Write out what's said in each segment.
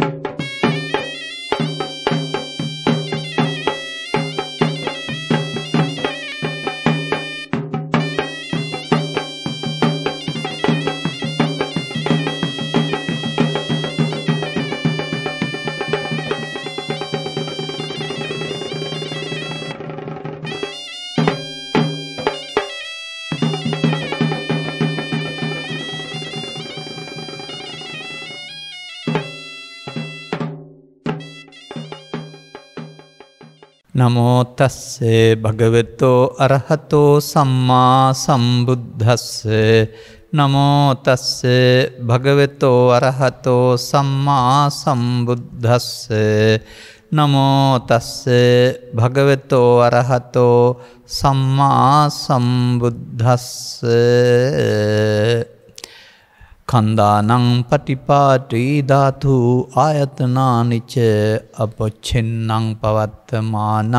you නමෝතස්ස භගවෙතෝ අරහතෝ සම්මා සම්බුද්ධස්ස නමෝතස්ස භගවෙතෝ අරහතෝ සම්මා සම්බුද්ධස්ස නමෝතස්ස භගවෙතෝ අරහතෝ සම්මා සම්බුද්ධස්ස කන්දානං පටිපාටී ධාතු ආයතනානිච අපොච්චෙන්නං පවත්තමානං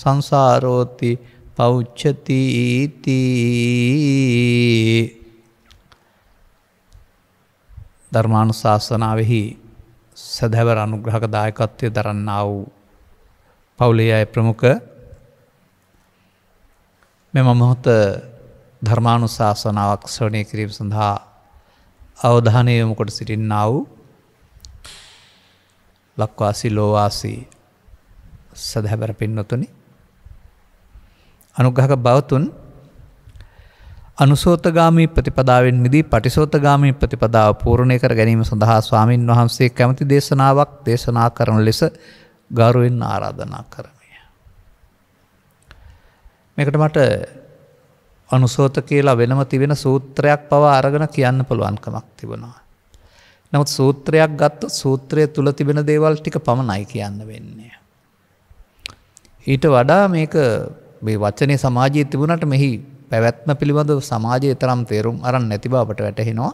සංසාරෝති පෞච්චතීති ධර්මාණු ශාසනාවෙහි සැදැවර අනුග්‍රහක දායකත්වය දරන්නා වූ පවුලේ අය ප්‍රමුඛ මෙම මොහොත ධර්මාණු ශාසනාවක් ශ්‍රණය කිරීම සඳහා අවධානයමකොට සිටින්නාව ලක්වාසි ලෝවාසී සදහැබැර පින්නොතුනි අනුගහක බවතුන් අනුසෝතගාමී ප්‍රතිපදාවෙන් මිදී පටිසෝතගාමී ප්‍රතිපදාව පූර්ණය කර ගැනීම සඳහා ස්වාමීන් වහන්සේ කැමති දේශනාවක් දේශනා කරන ලෙස ගරුවෙන් ආරාධනා කරමය. මේකට මට අනුසෝත කියලා වෙනම තිබෙන සූත්‍රයක් පවා අරගෙන කියන්න පුළුවන්කමක් තිබෙනවා. නමුත් සූත්‍රයක් ගත්ත සූත්‍රය තුළ තිබෙන දේවල් ටික පමණයි කියන්න වෙන්නේ. ඊට වඩා මේක මේ වචනය සමාජය තිබුණට මෙහි පැවැත්ම පිළිබඳ සමාජය තරම් තේරුම් අරන් නැතිබාවට වැටහෙනවා.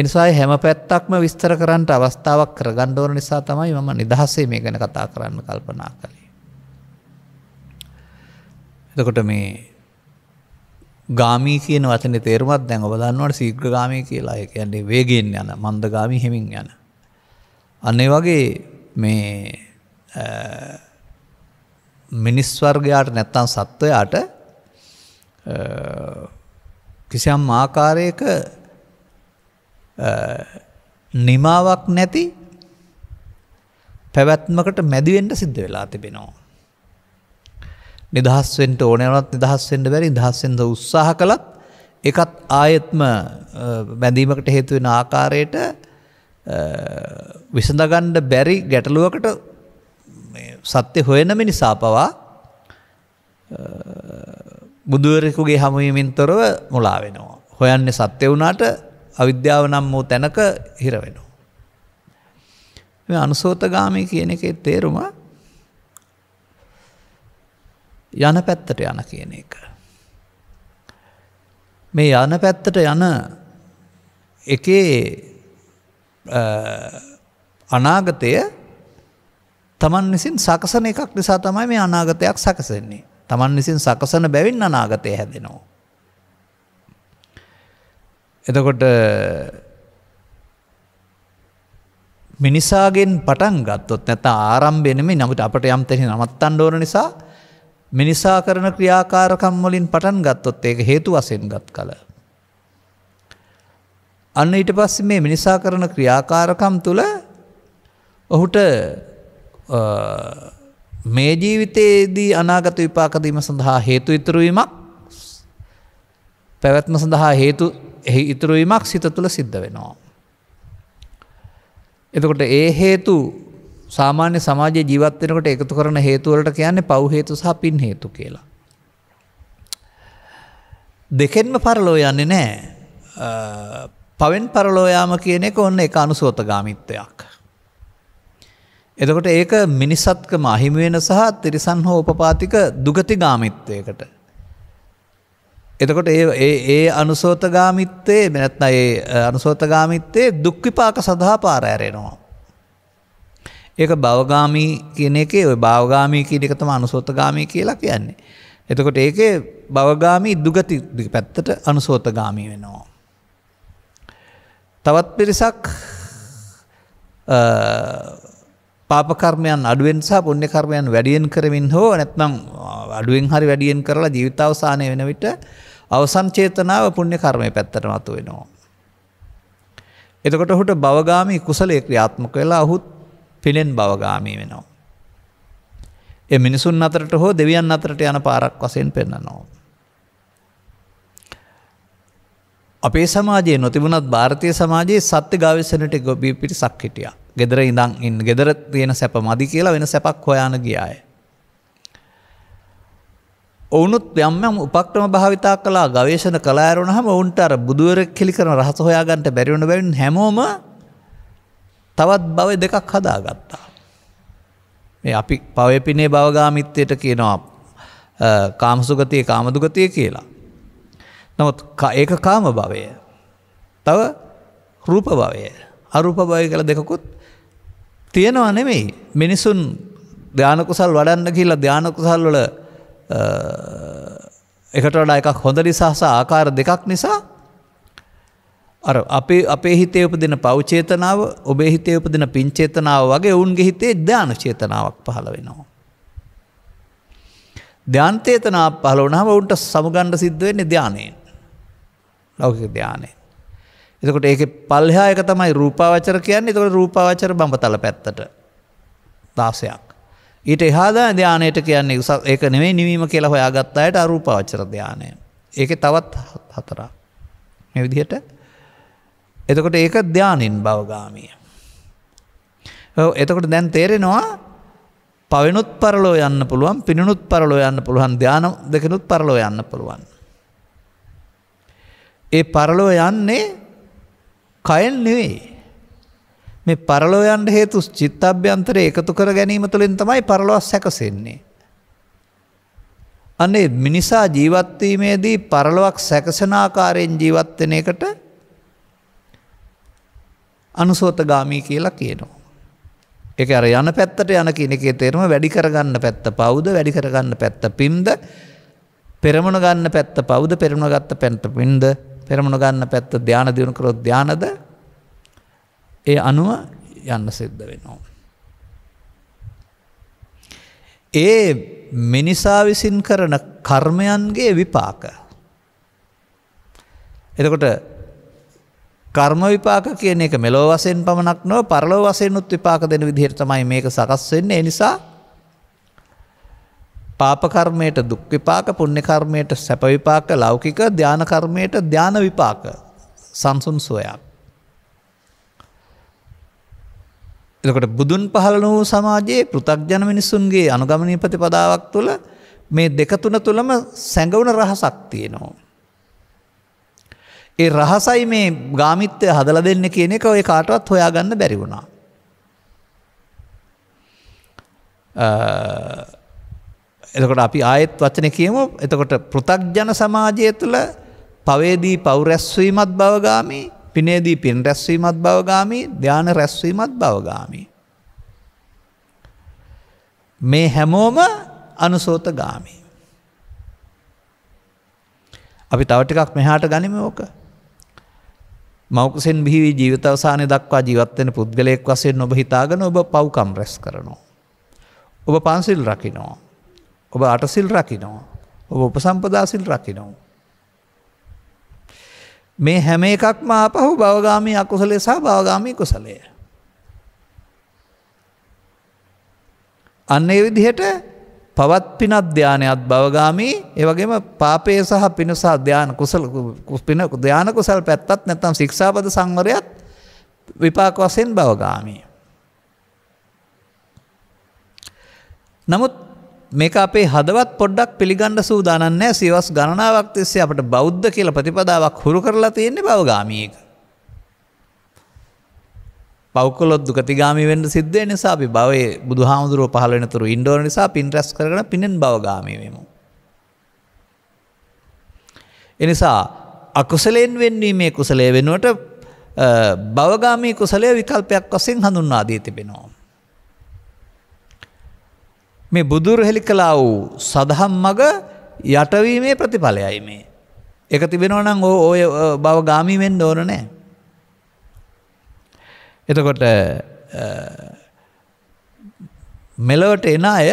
එනිසායි හැම පැත්තක්ම විස්තර කරන්නට අවස්ථාවක් කරගණ්ඩෝන නිසා තමයි මම නිදහසේ මේ ගැන කතා කරන්න කල්පනා කළේ. එතකොට මේ ගාමී කියන වචන තේරුමත් දැන් ඔබ දන්නවට සීග්‍රගාමී කියලා කියන්නේ වේගෙන් යන මන්දගාමි හෙමින් යන. අන්නේ වගේ මේ මිනිස්වර්ගයාට නැත්තම් සත්වයාට කිසියම් ආකාරයක නිමාවක් නැති පැවැත්මකට මැදිවෙන්ට සිද්ධ වෙලා තිබෙනවා. නිදහස්වෙන්ට ඕනෑනත් නිදහස්වෙන්ට බැරි දහස්සෙන්ද උත්සාහ කළත් එකත් ආයෙත්ම බැඳීමකට හේතුවෙන ආකාරයට විසඳගණ්ඩ බැරි ගැටලුවකට සත්‍ය හොයනම නිසා පවා බුදුවරෙකුගේ හමුවමින් තොරව මුලා වෙනවා. හොයන්නේ සත්‍ය වුණාට අවිද්‍යාව නම් වූ තැනක හිරවෙනවා. අනුසෝතගාමී කියන එකේ තේරුමා යන පැත්තට යන කියන එක. මේ යන පැත්තට යන එකේ අනාගතය තමන් විසින් සකසන එකක් නිසා තමයි මේ අනාගතයක් සකසන්නේ. තමන් විසින් සකසන බැවින් අනාගතය හැදෙනවා. එතකොට මිනිසාගෙන් පටන් ගත්තොත් නැත ආරම්භෙනම නමුට අපට යම්තෙහි නමත්තන් ඕන නිසා මිනිසා කරන ක්‍රියාකාරකම් වලින් පටන් ගත්තොත් ඒක හේතු වසෙන් ගත් කළ. අන්න ඊට පස්ස මේ මිනිසා කරන ක්‍රියාකාරකම් තුළ ඔහුට මේ ජීවිතයේදී අනාගත විපාකදීම සඳහා හේතු ඉතුරුවීමක් පැවැත්ම සඳහා හේතු එහි ඉතුරුවීමක් සිත තුළ සිද්ධ වෙනවා. එතකොට ඒ හේතු සාමාන්‍ය සමාජයේ ජීවත් වෙනකොට එකතු කරන හේතු වලට කියන්නේ පව් හේතු සහ පින් හේතු කියලා. දෙකෙන්ම පරලෝ යන්නේ නැහැ. පවෙන් පරලෝ යාම කියන එක ඔන්න එක අනුසෝතගාමිත්වයක්. එතකොට ඒක මිනිසත්කම අහිමි වෙන සහ තිරිසන් හෝ උපපාතික දුගතිගාමිත්වයකට එතකොට ඒ අනුසෝතගාමිත්තේ මෙනැත්න ඒ අනුසෝතගාමිත්තේ දුක්විපාක සඳහා පාරෑරෙනවා. ඒක බවගාමී කියන එකේ ඔය භාවගාමී කියන එක තම අනුසෝතගාමී කියලා කියන්නේ. එතකොට ඒකේ බවගාමී දුගති පැත්තට අනුසෝතගාමී වෙනවා. තවත් පිරිසක් පාපකර්මයන් අඩුවෙන් සහ පුුණ්‍ය කර්මයන් වැඩියෙන් කරමින් හෝ නැත්නම් අඩුවෙන් හරි වැඩියෙන් කරලා ජීවිත අවසානය වෙන විට අවසන් චේතනාව පුුණ්‍ය කර්මය පැත්තට මතු වෙනවා. එතකොට හුට බවගාමී කුසලේ ක්‍රියාත්මක වෙලා හුත් පිළෙන් බවගාමී වෙනවා. එ මිනිසුන් අතරට හෝ දෙවියන් අතරට යන පාරක් වසයෙන් පෙන්න්නනවා. අපේ සමාජයේ නොතිබුණත් භාරතය සමාජයේ සත්‍ය ගාවිසනට ගොබී පිටි සක් හිටිය ගෙදර ඉඳං ඉන් ගෙදර තියෙන සැප මදි කියලා වෙන සැපක් හොයාන ගියාය. ඔවුනුත් යම්යම් උපක්ටම භාවිතා කලා ගවේශන කලාෑරුණ හම ඔවුන්ට අර බුදුවරක් කෙලි කරන රහස හොයාගන්ට බැරිවුණ බැවින් හැමෝම තවත් බව දෙකක් හදාගත්තා. මේ අපි පවපිනේ බවගාමිත්වයට කියනවා කාමසුගතිය කාමදුගතිය කියලා. නමුත් ඒක කාම භවය. තව රූප භවය අරුප භවය කළ දෙකකුත් තියෙනවා නෙමෙයි මිනිසුන් ධ්‍යානකුසල් වඩන්න කියලා ධ්‍යානකුසල් වල එකට වඩා එකක් හොඳ නිසා සහ ආකාර දෙකක් නිසා අර අපේ අපේ හිතේ උපදින පවචේතනාව ඔබේ හිතේ උපදින පින්චේතනාව වගේ ඔවුන්ගේ හිතේ ධ්‍යාන චේතනාවක් පහළ වෙනවා. ධ්‍යාන්තේතනා පහළ වනාව ඔවුන්ට සමගණ්ඩ සිද්ධ වෙන්නේ ධ්‍යානයෙන් ලෞකික ධ්‍යානය. එතකොට ඒක පල්හායක තමයි රූපාවචර කියන්නේ තොට රූපාවචර බඹතල පැත්තට දාසයක්. ඊට එහාදා ධ්‍යානයට කියන්නේ ඒක නෙවේ නිවීම කියලා හොයාගත්තායට අරූපාවචර ධ්‍යානය. ඒක තවත් හතරා. මෙ විදිහට එතකොට ඒක ධ්‍යානෙන් බවගාමිය. එතකොට දැන් තේරෙනවා පවිනුත් පරලෝ යන්න පුළුවන් පිනිනුත් පරලෝ යන්න පුළුවන් ධ්‍යාන දෙකනුත් පරලෝ යන්න පුළුවන්. ඒ පරලෝ යන්නේ කයෙන් නෙවෙයි. මේ පරලෝ යන්න හේතු චිත්තභ්‍යන්තරය එකතු කර ගැනීම තුළින් තමයි පරලොවක් සැකසෙන්නේ. අන්නේ මිනිසා ජීවත්වීමේදී පරලොවක් සැකසනාකාරයෙන් ජීවත්වෙන එකට අනුසෝතගාමී කියලා කියනවා. එක අර යන පැත්තට යන කෙනෙකේ තේරම වැඩි කරගන්න පැත්ත පෞද්ද වැඩි කරගන්න පැත්ත පිම්ද පෙරමුණ ගන්න පැත්ත පෞද්ද පෙරමුණ ගත්ත පැන්ට පින්ද පෙරමුණ ගන්න පැත්ත ධ්‍යාන දියුණු කරොත් ධ්‍යානද ඒ අනුව යන්න සිද්ධ වෙනවා. ඒ මිනිසා විසින් කරන කර්මයන්ගේ විපාක. එතකොට කර්ම විපාක කියන එක මෙලෝ වසයෙන් පමණක් නොව පරලෝ වසයෙන් උත් විපාක දෙන විදිහයට තමයි මේක සකස් වෙන්නේ එනිසා පාපකර්මයට දුක්විපාක පුුණ්‍යකර්මයට සැපවිපාක ලෞකික ධ්‍යානකර්මයට ධ්‍යාන විපාක සංසුන් සුවයක්. එකට බුදුන් පහළ වූ සමාජයේ පෘතක්ජන මිනිස්සුන්ගේ අනුගමනී ප්‍රතිපදාවක් තුළ මේ දෙක තුන තුළම සැඟවුණ රහසක් තියෙනවා. ඒ රහසයි මේ ගාමිත්‍යය හදල දෙන්න කියන එක ඔය කාටවත් හොයාගන්න බැරි වුණා. එතකොට අපි ආයෙත් වචන කියමු එතකොට පෘතක්ජන සමාජය තුළ පවේදී පවරැස්වීමත් බවගාමි පිනේදී පින් රැස්වීමත් බවගාමි ධ්‍යාන රැස්වීමත් බවගාමි. මේ හැමෝම අනුසෝත ගාමි. අපි තවටිකක් මෙහාට ගනිම ඕක. මෞකසෙන් බිහිවී ජීවිතවසානය දක්වා ජීවත්වෙන පුද්ගලයෙක් වසයෙන් ඔබ හිතාගෙන ඔබ පව්කම් රැස් කරනවා. ඔබ පන්සිල් රකිනෝ. ඔබ අටසිල් රකිනෝ. ඔබ උපසම්පදාසිල් රකිනෝ. මේ හැම එකක්ම අපහු බවගාමී අකුසලේ සහ භාවගාමී කුසලය. අන්න ඒ විදිහට පවත් පින අධ්‍යානයත් බවගාමී ඒවගේම පාපය සහ පිණුස අධ්‍යාන කුසල පින ධ්‍යාන කුසල් පැත්තත් නැත්තම් ශික්ෂාපද සංවරයත් විපාක වසයෙන් බවගාමී. නමුත් මේක අපේ හදවත් පොඩ්ඩක් පිළිගණ්ඩ සූදානන්නෑ සිවස් ගණනාවක් තිස්සේ අපට බෞද්ධ කියල ප්‍රතිපදාවක් හුරු කරලා තියෙන්නේ බවගාමීක. පෞකලොත් දුකතිගාමි වන්න සිද්ධය නිසා අපි බවය බුදු හාමුදුරුව පහලනතුරු ඉන්ඩෝන නිසා පින්ට්‍රස් කරන පිනෙන් බවගාමීමමු. එනිසා අකුසලෙන් වෙන්වීමේ කුසලේ වෙනුවට බවගාමී කුසලය විකල්පයක් වසින් හඳුන්වා දී තිබෙනවා. මේ බුදුර හෙළි කලා වූ සදහම් මග යටවීමේ ප්‍රතිඵලයයි මේ. එක තිබෙනවනම් ඕ ඔය බවගාමීවෙන් ඕන නෑ. එතකොට මෙලොවට එන අය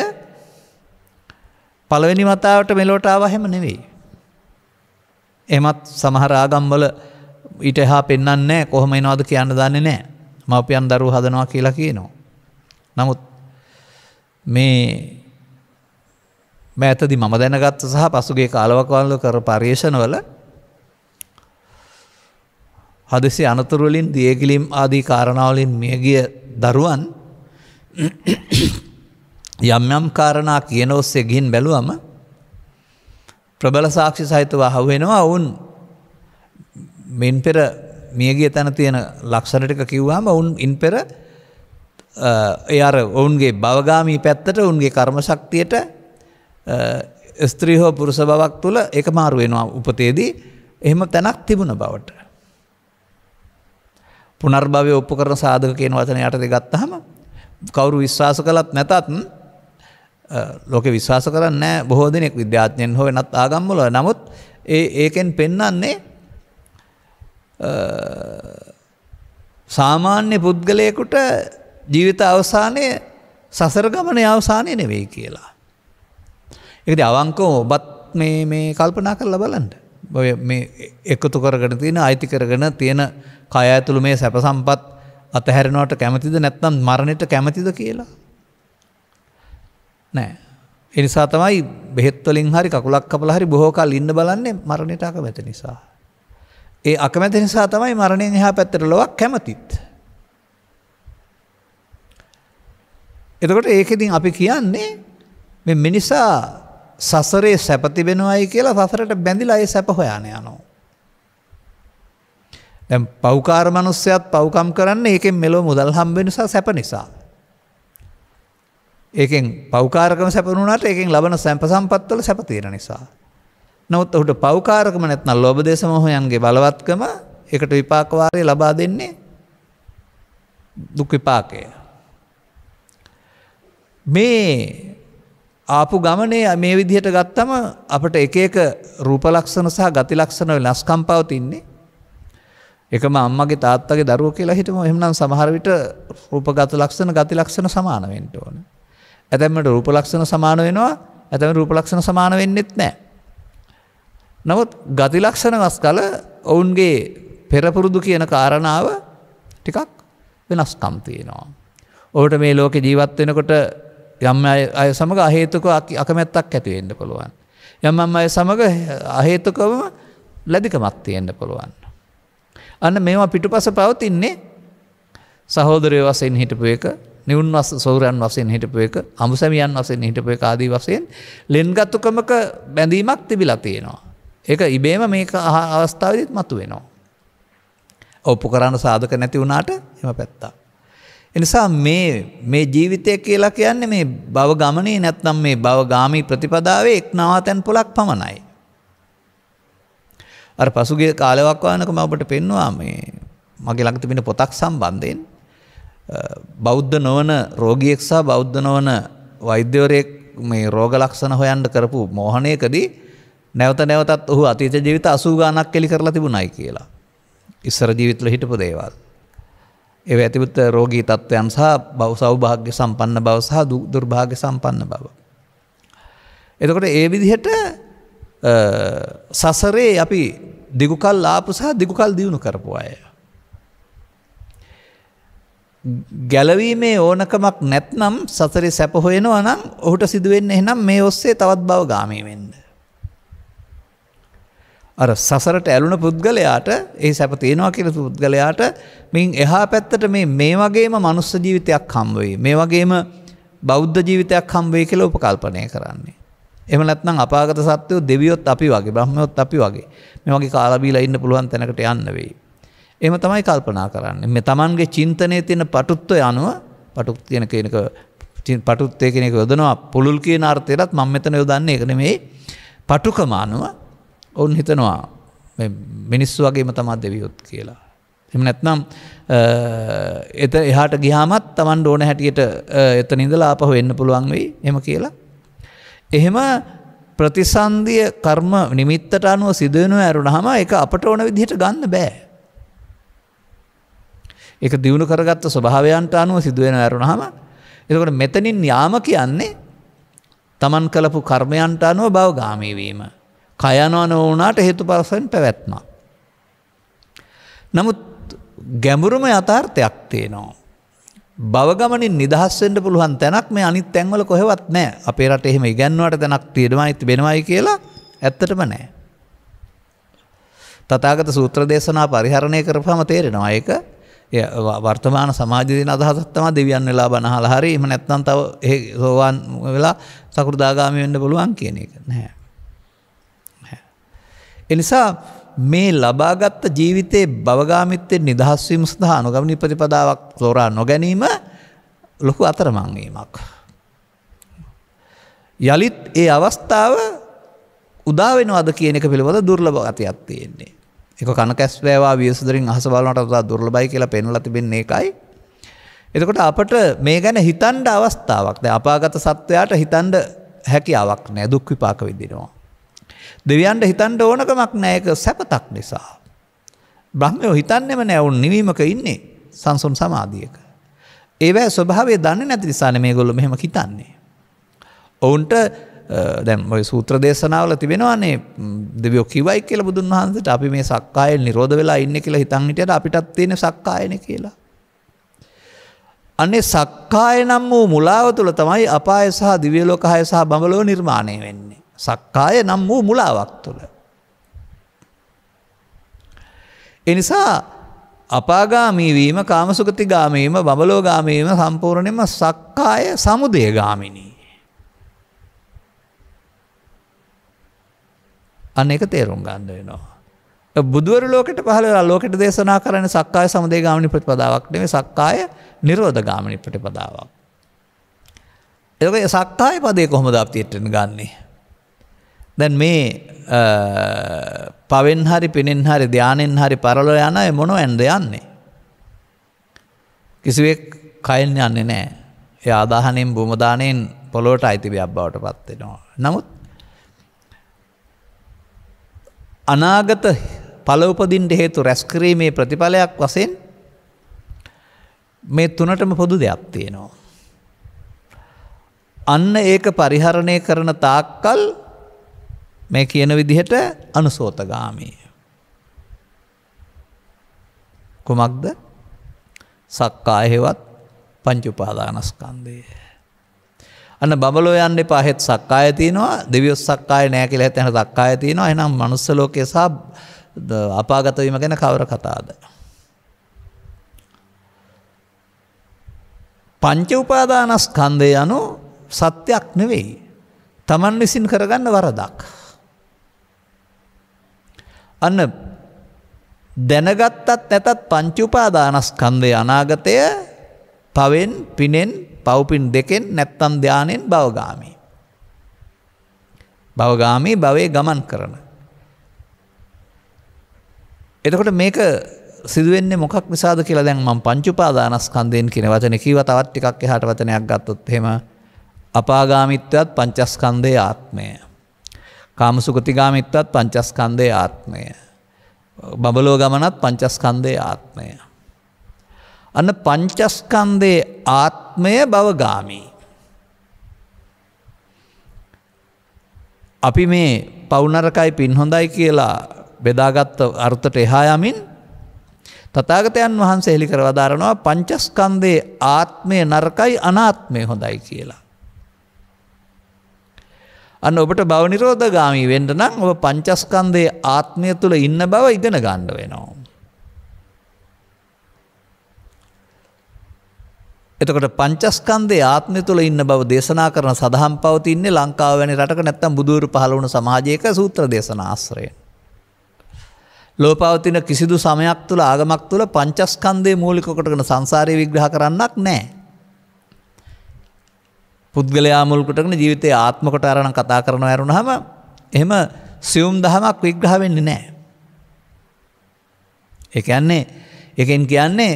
පළවෙනි මතාවට මෙලොවට ආවහෙම නෙවෙයි. එමත් සමහර ආගම්වල ඊට එහා පෙන්න්නන්නේ කොහොම එනවාද කියන්න දන්නේ නෑ මවපියන් දරු හදනවා කියලා කියනවා. නමුත් මේ මෑතදි මම දැනගත්ත සහ පසුගේ කාලවකවල්ල කර පර්යේෂණවල හදිසි අනතුරුවලින් දියගිලිම් ආදී කාරණාවලින් මියගිය දරුවන් යම් යම් කාරණා කියන ඔස්සේ ගින් බැලුවම ප්‍රබල සාක්ෂි සහිතව අහුවෙනවා ඔවුන් මෙන් පෙර මියගිය තැන තියෙන ලක්ෂණටික කිව්වාම ඔවුන් ඉන් පෙර එයාර ඔවුන්ගේ බවගාමී පැත්තට උන්ගේ කර්ම ශක්තියට ස්ත්‍රී හෝ පුරුෂ බවක් තුළ එක මාරුවෙනවා උපතේදී එහෙම තැනක් තිබුණ බවට. පුනර්භවය ඔප්පු කරන සාධක කියන වචන යටද ගත්තහම කවුරු විශ්වාස කළත් නැතත් ලෝක විශ්වාස කරන්න බොහෝ දෙනෙක් විද්‍යාත්ඥයෙන් හෝ වෙනත් ආගම්මල නමුත් ඒ ඒකෙන් පෙන්නන්නේ සාමාන්‍ය පුද්ගලයකුට ජීවිත අවසානය සසර ගමන අවසානය නෙවෙයි කියලා. එකද අවංකෝ ඔබත් මේ කල්පනා කරලා බලන්ට. එකතු කරගෙන තියෙන අයිති කරගෙන තියෙන කය ඇතුළු මේ සැපසම්පත් අතහැරෙනවට කැමතිද නැත්නම් මරණයට කැමතිද කියලා. නෑ. එනිසා තමයි බෙහෙත්වලින් හරි කකුලක් කපල හරි බොහෝකල් ඉන්න බලන්නේ මරණයට අකමැති නිසා. ඒ අකමැති නිසා තමයි මරණයෙන් එහා පැත්තට ලොවක් කැමතිත්. එතකොට ඒකෙදින් අපි කියන්නේ මෙ මිනිසා සසරේ සැපතිබෙනවායි කියලා සසරට බැඳිලා ඒ සැප හොයාන යනවා. දැම් පෞකාර මනුස්සයත් පෞකම් කරන්න ඒකෙන් මෙලෝ මුදල් හම්බ නිසා සැප නිසා. ඒකෙන් පෞකාරකම සැපනුනට ඒකෙන් ලබන සැප සම්පත්වල සැපතිීර නිසා. නොත් ඔහුට පෞකාරකම නැත්න ලොබදේශමහොයන්ගේ බලවත්කම එකට විපාකවාරය ලබා දෙන්නේ දුක්විපාකය. මේ ආපු ගමනේ මේ විදිහට ගත්තම අපට එක එක රූපලක්ෂණ සහ ගතිලක්ෂණ වෙනස්කම් පවතින්නේ. එකම අම්මගේ තාත්තගේ දරුව කියලා හිටම එහමනම් සමහරවිට රූපගත ලක්ෂණ ගතිලක්ෂණ සමාන වෙන්ට ඕන. ඇතැමට රූපලක්ෂණ සමාන වෙනවා ඇතැම රූපලක්ෂණ සමාන වෙන්නෙත් නෑ. නමුත් ගතිලක්ෂණ වස් කල ඔවුන්ගේ පෙරපුරුදු කියන කාරණාව ටිකක් වෙනස්කම් තියෙනවා. ඔහුට මේ ලෝක ජීවත් වෙනකොට යම් අය සමඟ අහේතුක අකමැත්තක් ඇතිවෙන්න පුළුවන්. යම් අම් අය සමඟ අහේතුකවම ලැදිකමක් තියෙන්න්න පුළුවන්. අන්න මේවා පිටුපස පවතින්නේ සහෝදරය වසයෙන් හිටපු එක නිවන් වස් සෞරයන් වසයෙන් හිටපු එක අමුසැමියන් වසයෙන් හිටපු එක ආදී වසයෙන් ලෙන්ගත්තුකමක බැඳීමක් තිබිලා තියෙනවා. එක ඉබේම මේක අවස්ථාවදත් මතු වෙනවා. ඔප්පු කරන්න සාධක නැති වුණාට එම පැත්තා. එනිසා මේ මේ ජීවිතය කියලා කියන්නේ මේ බව ගමනේ නැත්නම් මේ බව ගාමී ප්‍රතිපදාවේ එක් නවාතැන් පොලක් පමණයි. අර පසුගේ කාලවක් වනක ම ඔබට පෙන්වා මේ මගේ ළඟ තිබෙන පොතක් සම්බන්ධයෙන් බෞද්ධ නොවන රෝගියෙක් සහ බෞද්ධ නොවන වෛද්‍යවරයෙක් මේ රෝග ලක්ෂණ හොයන්ට කරපු මෝහනයකදී නැවත නැවතත් ඔහු අතීත ජීවිත අසූ ගානක් කෙලි කරලා තිබුණයි කියලා. ඉස්සර ජීවිතල හිටපු දේවල්. ඒ ඇතිබුත්ත රෝගී තත්ත්වයන් සහ බව සෞභාග්‍ය සම්පන්න බව සහ දුර්භාග සම්පන්න බව. එතකොට ඒ විදිහට සසරේ අපි දිගුකල් ආපු සහ දිගුකල් දියුණු කරපු අය. ගැලවීමේ ඕනකමක් නැත්නම් සසරි සැපහොයෙනවා නම් ඔහුට සිදුවෙන්න එහනම් මේ ඔස්සේ තවත් බව ගාමී වෙන්න. අර සසරට ඇලුන පුද්ගලයාට ඒ සැපතියෙනවා කියල පුද්ගලයාට මින් එහා පැත්තට මේ මේ වගේම මනුස්ස ජීවිතයක් හම්වෙයි. මේ වගේම බෞද්ධ ජීවිතයක් හම්වේ කියල උපකල්පනය කරන්නේ. එම නැත්නම් අපාගත සත්‍යයෝ දෙවියොත් අපි වගේ බ්‍රහ්මයොත් අපි වගේ මේ වගේ කාලබීලා ඉන්න පුළුවන් තැනකට යන්න වෙයි. එම තමයි කල්පනා කරන්න මෙ තමන්ගේ චින්තනය තියෙන පටුත්ව යනුව පටුක් තියෙන කෙනක පටුත්තය කෙනෙක යොදනවා පුළුල් කියන අර්ථයටත් මං මෙතන යොදන්නේ එකන මේ පටුකමානුව ඔවුන් හිතනවා මිනිස්සු වගේම තමත් දෙවියොත් කියලා. එම නැත්නම් එත එහාට ගිහාමත් තමන් ඕන හැටියට එතන ඉඳලා අපහ වෙන්න පුළුවන් වෙයි එම කියලා. එහෙම ප්‍රතිසන්ධිය කර්ම නිමිත්තට අනුව සිදුවනු ඇරුණ හම එක අපට ඕන විදිහට ගන්න බෑ. එක දියුණු කරගත්ත ස්වභාවයන්ට අනුව සිදුවෙන ඇරුණ හම එතකට මෙතනින් යාම කියන්නේ තමන් කලපු කර්මයන්ට අනුව බව ගාමීවීම. කයනවන වුණාට හේතු පරසෙන් පැවැත්මා. නමුත් ගැඹුරුම යථාර්ථයක් තියෙනවා. බවගමනින් නිදහස්සෙන්ට පුළුවන් තැනක් මේ අනිත් තැන්වල කොහෙවත් නෑ අපේ රට එහෙම ඉගැන්වට තැනක් තියෙනවා ඇති බෙනවයි කියලා ඇත්තටම නෑ. තතාගත සූත්‍ර දේශනා පරිහරණය කරපහම තේරෙනවා ඒක වර්තමාන සමාජයන අදහත්තම දෙවියන් වෙලා බනහල හරි එම නැත්නම් තව සෝවාන් වෙලා සකෘදාගාමි වෙන්න පුළුවන් කියන එක නැහැ. එනිසා මේ ලබාගත්ත ජීවිතයේ බවගාමිත්තයෙන් නිදහස්වීම සඳහා නොගමනි ප්‍රතිපදාවක් තෝරා නොගැනීම ලොකු අතරමංවීමක්. යළිත් ඒ අවස්ථාව උදාවෙනවද කියනක පිළිබඳ දුර්ලභ ගතියක් තියෙන්නේ. එක කනකැස්වෑවා වියසදරින් අහසබලනට තා දුර්ලබයි කියලා පෙන්ල තිබෙන්නේ එකයි. එතකොට අපට මේ ගැන හිතන්ඩ අවස්ථාවක් ද අපාගත සත්වයාට හිතන්ඩ හැකි අවක් නෑ දුක් විපාක විදිනවා. දෙවියන්ට හිතන්ට ඕනකමක් නෑක සැපතක් නිසා. බ්‍රහ්මයෝ හිතන්නෙම නැවුන් නිවීමක ඉන්නේ සංසුන් සමාධියක. ඒවැ ස්වභාවේ දන්න නැති නිසාන මේ ගොල්ල මෙහෙම හිතන්නේ. ඔවුන්ට දැම් ඔය සූත්‍ර දේශනාවල තිබෙනවානේ දෙවියෝ කිවයි කියල බුදුන් වහන්සට අපි මේ සක්කාය නිරෝධ වෙලා ඉන්න කියලා හිතන්හිටයට අපිටත් තියෙන සක්කායන කියලා. අන්නේ සක්කාය නම් වූ මුලාව තුළ තමයි අපාය සහ දිවියලෝකහය සහ බඹලෝ නිර්මාණය වෙන්නේ. සක්කාය නම් වූ මුලාවක් තුළ. එනිසා අපාගාමීවීම කාමසුගතිගාමීම බබලෝගාමීම සම්පූර්ණයම සක්කාය සමුදයගාමිණී. අන්න එක තේරුම් ගන්ධ වෙනවා. බුදුවර ලෝකට පහල ලෝකට දේශනා කරන සක්කාය සමුදේ ගාමනි ප්‍රතිපදාවක් නෙවේ සක්කාය නිරෝධ ගාමනි ප්‍රතිපදාවක්. එ සක්කාය පදේ කොහොමද අපතිටෙන් ගන්නේ. දැන් මේ පවෙන් හරි පිනෙන් හරි ධ්‍යානෙන් හරි පරලො යන මොන ඇන්ද යන්නේ. කිසිවෙක් කයින් යන්නේ නෑ. ඒ ආදාහනෙන් බුමදානයෙන් පොලෝට අයිතිබි අබ්බවට පත්වෙනවා. නමුත් අනාගත පලවපදින්ට හේතු රැස්කිරීමේ ප්‍රතිඵලයක් වසෙන් මේ තුනටම පොදු දෙයක් තියෙනවා. අන්න ඒක පරිහරණය කරන තාක්කල් මේ කියන විදිහට අනුසෝතගාමී. කුමක්ද සක්කාහෙවත් පංචුපාදානස්කන්දය. අන්න බබලෝ යන්න පහෙත් සක්කාය තියනවා දෙවියොස් සක්කාය නෑ කියලා ඇතැන දක්කාය තියෙනවා එනම් මනුස්සලෝකය සහ අපාගතවීම ගැන කවර කතාද. පංච උපාදානස්කන්දය යනු සත්‍යයක් නෙවෙයි. තමන් විසින් කරගන්න වරදක්. අන්න දැනගත්තත් නැතත් පංචුපාදානස්කන්දය අනාගතය පවෙන් පිනෙන් පව්පින් දෙකෙන් නැත්තම් ධ්‍යානෙන් බවගාමී. බවගාමී භවේ ගමන් කරන. එතකොට මේක සිදුවෙන්නේ මොකක් නිසාද කියලා දැන් මම පංචුපාදානස්කන්දයෙන් කියන වචන කිව තවත් ටිකක් එහාට වචනයක් ගත්තොත් එහෙම අපාගාමිත්වයත් පංචස්කන්දේ ආත්මය. කාමසුකතිගාමිත්තත් පංචස්කන්දය ආත්මය. බබලෝ ගමනත් පංචස්කන්දය ආත්මය. අන්න පංචස්කන්දේ ආත්මය බවගාමී. අපි මේ පවුනරකයි පින් හොඳයි කියලා බෙදාගත්ත අර්ථට එහා යමින් තතාගතයන් වහන්සේ හෙළි කර වදාරනවා පංචස්කන්දේ ආත්මය නරකයි අනාත්මය හොඳයි කියලා. අන්න ඔබට බවනිරෝධගාමී වෙන්ඩ නම් ඔබ පංචස්කන්දය ආත්මය තුළ ඉන්න බව ඉගෙන ගණ්ඩ වෙනවා. එතකට පංචස්කන්දේ ආත්මය තුළ ඉන්න බව දේශනා කරන සඳහම් පවතින්නේ ලංකාවැනි රටක නැත්තම් බුදුරු පහලවුණු සමාජයක සූත්‍ර දේශනාශ්‍රය. ලෝපවතින කිසිදු සමයක් තුළ ආගමක් තුළ පංචස්කන්දේ මූලිකොටගෙන සංසාරය විග්‍රහ කරන්නක් නෑ. පුද්ගලයා මුල්කොටගෙන ජීවිතය ආත්මකොට අරණ කතා කරන ඇරුණ හම එහෙම සියුම් දහමක් විග්‍රහ වෙන්නේ නෑ. එකන්නේ එකෙන් කියන්නේ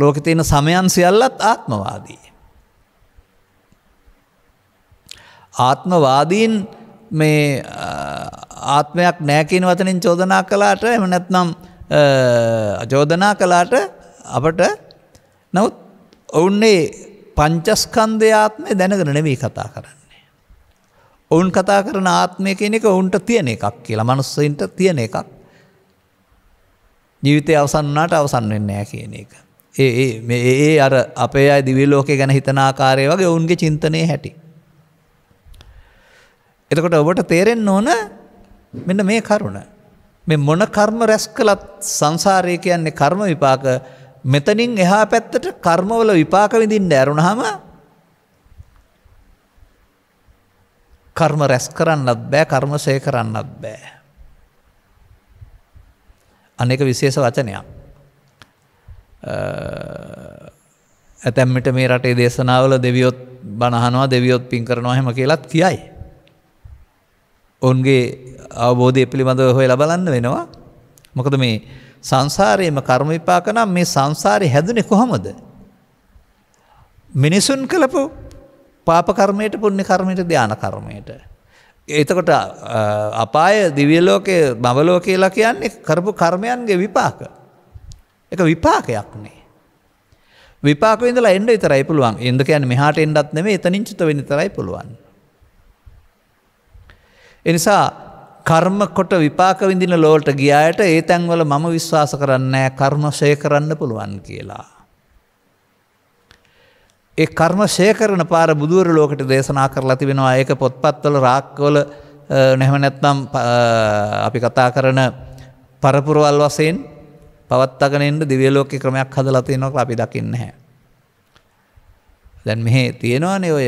ලෝකතියන සමයන් සියල්ලත් ආත්මවාදී. ආත්මවාදීන් මේ ආත්මයක් නෑකීන වතනින් චෝදනා කලාට එම නැත්නම් අජෝදනා කලාට අපට නවත් ඔවුන්නේ පංචස්කන්ධය ආත්මය දැනගෙන නෙවී කතා කරන්නේ. ඔවුන් කතා කරන ආත්මය කෙනෙක ඔවුන්ට තියෙන එකක් කියලා මනුස්සයින්ට තියෙන එකක්. ජීවිතය අවසන් වනාට අවසන් වෙන්න ෑ කියන එක. ඒ ඒ අර අපේ අයි දිවිලෝක ගැන හිතනාකාරය වගේ ඔවුන්ගේ චින්තනය හැටි. එතකොට ඔබට තේරෙන් ඕන මෙන්න මේ කරුණ. මෙ මොන කර්ම රැස් කළත් සංසාරය කියන්නේ කර්ම විපාක මෙතනින් එහා පැත්තට කර්මවල විපාක විඳින්න ඇරුණාම කර්ම රැස් කරන්නත් බෑ කර්මසය කරන්නත් බෑ. අනෙක විශේෂ වචනයක්. ඇතැම්මිට මේ රටේ දේශනාවල දෙවියොත් බණහනවා දෙවියොත් පින් කරනවා හැම කියලත් කියයි. ඔවුන්ගේ අවබෝධය පිළිබඳව හොය ලබලන්න වෙනවා. මොකද මේ සංසාරයේම කර්ම විපාක නම් මේ සංසාරේ හැදුනේ කොහොමද? මිනිසුන් කළපු පාප කර්මයට පුණ්‍ය කර්මයට ධාන කර්මයට. එතකොට අපාය දිව්‍ය ලෝකයේ බඹ ලෝකයේලා කියන්නේ කරපු කර්මයන්ගේ විපාක. ඒක විපාකයක් නේ. විපාක ඉඳලා එන්න විතරයි පුළුවන්. එන්න කියන්නේ මෙහාට එන්නත් නෙමෙයි එතනින් චුත වෙන්න විතරයි පුළුවන්. එනිසා කර්ම කොට විපාක විඳින ලෝට ගියායට ඒ තැන්වල මම විශ්වාස කරන්න කර්ම ශය කරන්න පුළුවන් කියලා. ඒ කර්ම ශේකරන පාර බුදුවර ලෝකට දේශනා කරලා තිබෙනවා ඒක පොත්පත්වල රාක්කවල නැහමනැත්නම් අපි කතා කරන පරපුරවල් වසයෙන් පවත්තගෙනෙන්ට දිවියලෝක ක්‍රමයක් හද ලතිනොක අපි දකින්න හැ. දැන් මෙහේ තියෙනවානේ ඔය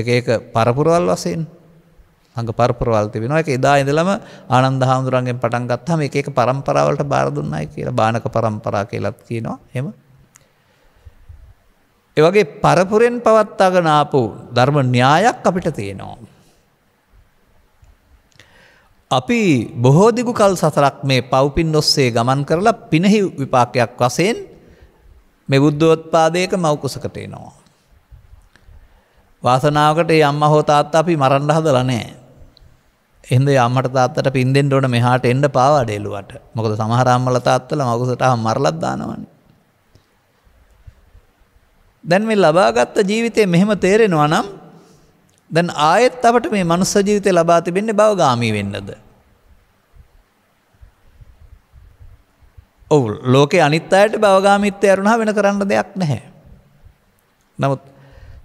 එක එක පරපුරවල් වසයෙන් අඟ පරපරවල් තිබෙනවා එක එදා ඉඳලම ආනන්ද හාමුදුරන්ගෙන් පටන් ගත්තාම එක එක පරම්පරාවලට බාර දුන්නයි කියලා බානක පරම්පරා කියලාත් කියනවා එහෙම. ඒ වගේ පරපුරෙන් පවත්වාගෙන ආපු ධර්ම න්‍යායක් අපිට තියෙනවා. අපි බොහෝ දිගු කල් සතරක් මේ පව්පින් ඔස්සේ ගමන් කරලා පිනෙහි විපාකයක් වශයෙන් මේ බුද්ධෝත්පාදයක මෞකුසකට එනවා. වාසනාවකට ඒ අම්මා හෝ තාත්තා අපි මරන්න හදලා නැහැ. එන්ද අමට තාත්තට පින්දෙන්ට ඕන මෙහාට එන්ඩ පාවාඩේලුවට මොකද සමහරම්මල තාත්තල මකුසට මරලත්දානවන. දැන්ම ලබාගත්ත ජීවිතය මෙහෙම තේරෙනවා නම් දැන් ආයෙත් අපට මේ මනුස්ස ජීවිතය ලබා තිබෙන්න බවගාමී වෙන්නද. ඔවු ලෝක අනිත් අයට බවගාමිත්‍ය අරුණා වෙන කරන්න දෙයක් නැහැ. නමුත්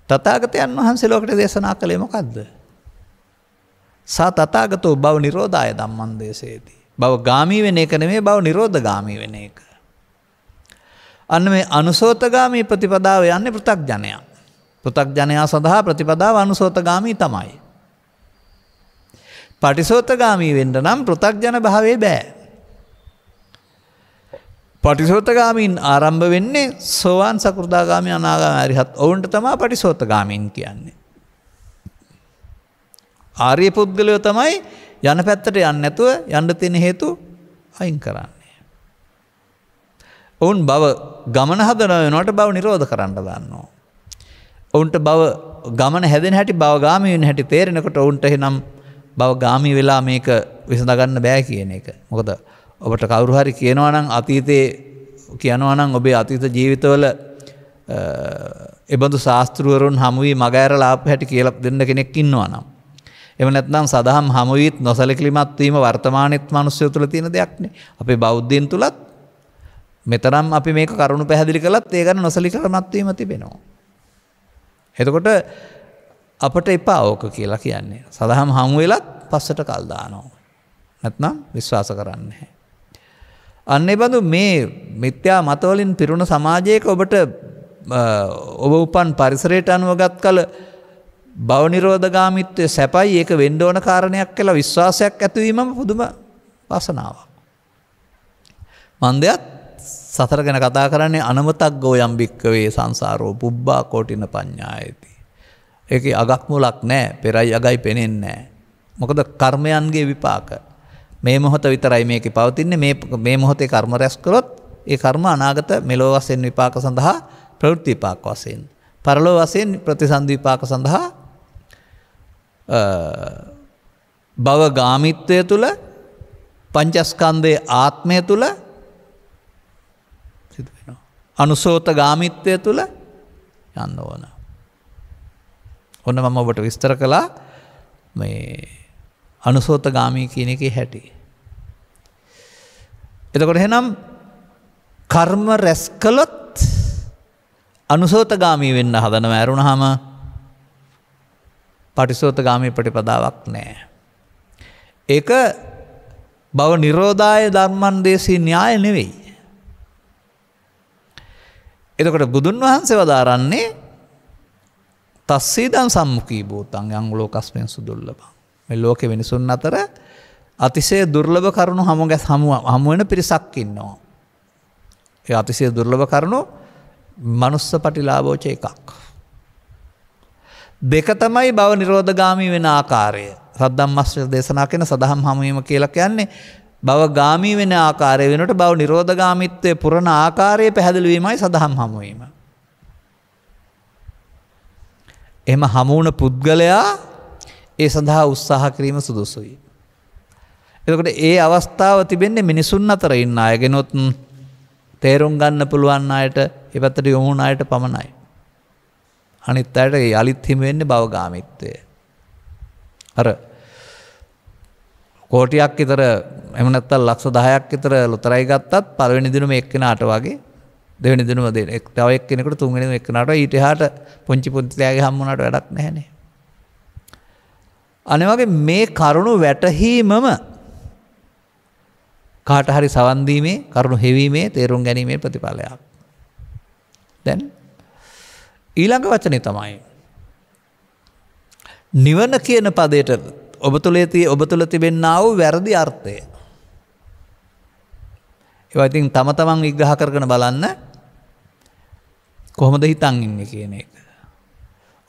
තතාගතයන් වහන්සේ ලෝකට දේශනා කළේ මොකක්ද. සා තතාගතෝ බව නිරෝධය දම්මන් දේශේදී. බව ගාමී වෙන එක නෙමේ බව නිරෝධ ගාමී වෙන එක. අන්න මේ අනුසෝතගාමී ප්‍රතිපදාව යන්නේ පෘතක්ජනයා. පෘතක්ජනයා සඳහා ප්‍රතිපදාව අනුසෝතගාමී තමයි. පටිසෝතගාමී වෙන්ඩ නම් පෘතක්ජන භාවේ බෑ. පටිසෝතගාමීන් ආරම්භ වෙන්නේ සෝවාන් සකෘදාගාමි අනාගාම ඇරිහත් ඔවුන්ට තමා පටිසෝතගාමීන් කියන්නේ. ආර්ය පුද්ගලයෝ තමයි යන පැත්තට යන්න ඇතුව යන්න තියෙන හේතු අයින් කරන්නේ. ඔවුන් බව ගමන හදනවනට බව නිරෝධ කරන්න දන්නවා. ඔවුන්ට බව ගමන හැදෙන හැටි බවගාමීෙන් හැටි තේරෙනකොට ඔවුන්ට හෙනම් බවගාමී වෙලා මේක විසඳගන්න බෑ කියන එක. මොකද ඔබට කවුරුහරි කියනවනම් අතීතයේ කියනවනම් ඔබේ අතීත ජීවිතවල එබඳු ශාස්තෘුවරුන් හමුවී මගෑර ලාප හැටි කියලක් දෙන්න කෙනෙක් ඉන්නවා නම්. එම නැත්නම් සදහම් හමුවීත් නොසලකිලිමත්වීම වර්තමානෙත් මනුස්්‍යය තුළ තියෙන දෙයක්නේ අපේ බෞද්ධයන් තුළත් මෙතරම් අපි මේ කරුණු පැහැදිලි කළත් ඒගන නොසලිකරමත්වීම තිබෙනවා. එතකොට අපට එපා ඕක කියලා කියන්නේ. සදහම් හමුවෙලත් පස්සට කල්දානෝ. නැත්නම් විශ්වාස කරන්න. අන්න බඳු මේ මිත්‍යා මතවලින් පිරුණ සමාජයක ඔබට ඔබ උපන් පරිසරයට අනුවගත් කළ බවනිරෝධගාමිත්වය සැපයි ඒක වෙන්ඩෝන කාරණයක් කලා විශ්වාසයක් ඇතිවීම පුදුම පසනාව. මන්දයත් සතර ගැන කතා කරන්නේ අනමතක් ගෝ යම්භික්කවේ සංසාරෝ පුබ්බා කෝටින පඤ්ඥා ඇති. එක අගක් මුලක් නෑ පෙරයි අගයි පෙනෙන්නෑ. මොකද කර්මයන්ගේ විපාක මේ මොහොත විතරයි මේක පවතින්නේ මේ මොහොතේ කර්ම රැස්කරොත් ඒ කර්ම අනාගත මෙලෝ වසයෙන් විපාක සඳහා ප්‍රවෘත්තිපාක් වසයෙන්. පරලෝ වසයෙන් ප්‍රතිසන්ධවිපාක සඳහා බව ගාමිත්වය තුළ පංචස්කන්දය ආත්මය තුළ අනුසෝත ගාමිත්වය තුළ යන්න ඕන. ඔන්න මම ඔබට විස්තර කළා මේ අනුසෝත ගාමී කියන එක හැටි. එතකොට හෙනම් කර්ම රැස් කළොත් අනුසෝත ගාමී වෙන්න හදන ඇරුණ හම පටිසෝත ගාමී පටිපදාවක් නෑ. ඒක බව නිරෝධය ධර්මන් දේශී න්‍යාය නෙවෙයි. එතකොට බුදුන් වහන්සේ වදාරන්නේ තස්සීදන් සම්මුකී භූතන් යංගුලෝ කස්මෙන් සුදුල්ලබ මේ ලෝකෙ වෙනසුන් අතර අතිසේ දුර්ලභ කරුණු හමුගැස් හමුවෙන පිරිසක් ඉන්නවා. ඒ අතිසේ දුර්ලභ කරුණු මනුස්ස පටිලාබෝච එකක්. දෙක තමයි බව නිරෝධගාමී වෙන ආකාරය සද්දම් මස්්‍ර දේශනා කෙන සඳහම් හමුවීම කියලක් යන්නේ බව ගාමී වෙන ආකාරය වෙනට බව නිරෝධගාමිත්වය පුරණ ආකාරය පැහැදිලවීමයි සඳහම් හමුවීම. එම හමුවන පුද්ගලයා ඒ සඳහා උත්සාහ කිරීම සුදුසුයි. එකට ඒ අවස්ථාව තිබෙන්නේ මිනිසුන් අතර ඉන්න අයගෙනොත් තේරුම් ගන්න පුළුවන් අයට එපත්තට යොමුණ අයට පමණයි. අනිත් අයට යළිත් හිම වෙන්න බවගාමිත්වය. අර කෝටියක් ඉතර එමනත්තල් ලක්ෂ දහයක් ඉතර ලොතරයි ගත්තත් පලවෙනි දිනුම එක්කෙනට වගේ දෙවැනි දිනුම දෙ තව එක්කෙනෙකට තුන්ගෙන එක්නට ඊට හාට පුංචි පුන්තිලයාගේ හම්මුණට වැඩක් නැහැනේ. අනවගේ මේ කරුණු වැටහීමම කාටහරි සවන්දීමේ කරුණු හෙවීමේ තේරුම් ගැනීමේ ප්‍රතිඵලයක්. දැන් ඊළඟ වචනය තමයි. නිවන කියන පදයට ඔබ තුළේ තිය ඔබ තුළ තිබෙන්න්නාව වැරදි අර්ථය. ඒවඉතින් තම තමන් විග්‍රහ කරගන බලන්න කොහොමද හිතන් ඉන්න කියන එක.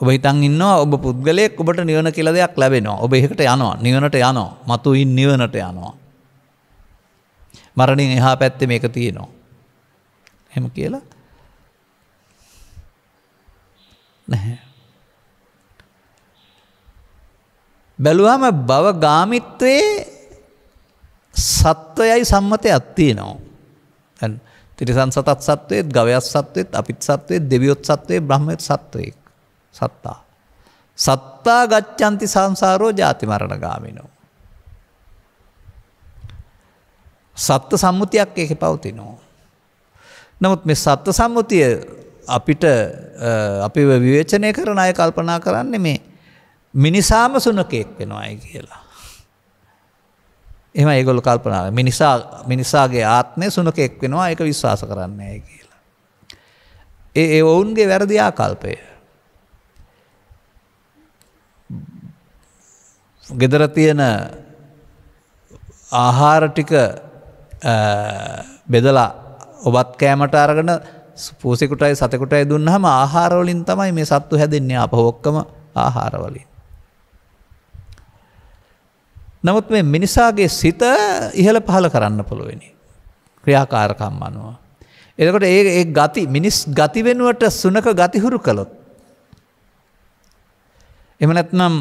ඔබ හිතන් ඉන්න ඔබ පුද්ගලයෙක් ඔබට නිවන කියල දෙයක් ලැබෙනවා ඔබ එකට යනවා නිවනට යනවා මතුයින් නිවනට යනවා. මරණින් එහා පැත්තෙ මේක තියෙනවා. හෙම කියලා නැහැ. බැලුවම බව ගාමිත්වයේ සත්වයයි සම්මතයක් තියෙනවා. දැන් තිරිසන් සතත් සත්වයේත් ගවයස් සත්වයේත් අපිත් සත්වයේත් දෙවියොත් සත්වයේ බ්‍රහ්මයත් සත්වයේක්. සත්තා. සත්තා ගච්ඡanti සංසාරෝ ජාති මරණ ගාමිනෝ. සත්ත්ව සම්මුතියක් ඒකේ පවතිනවා. නමුත් මේ සත්ත්ව සම්මුතිය අපිට අපි විවේචනය කරන අය කල්පනා කරන්න මේ මිනිසාම සුනකෙක් වෙනවායි කියලා. එම ඒගොල කල්පනාව මිනිසා මිනිසාගේ ආත්මය සුනකෙක් වෙනවා එක විශ්වාස කරන්නේ කියලා. ඒ ඒ ඔවුන්ගේ වැරදියා කල්පය. ගෙදර තියෙන ආහාර ටික බෙදලා ඔබත් කෑමට අරගෙන පූසෙකුටයි සතකුටයි දුන්නහම ආහාරවලින් තමයි මේ සත්තු හැදෙන්නේ අප හොක්කම ආහාරවලින්. නමුත් මේ මිනිසාගේ සිත ඉහළ පහළ කරන්න පුළුවනි. ක්‍රියාකාරකම් අනුව. එතකොට ඒ ගති මිනිස් ගති වෙනුවට සුනක ගතිහුරු කළොත්. එමනැත්නම්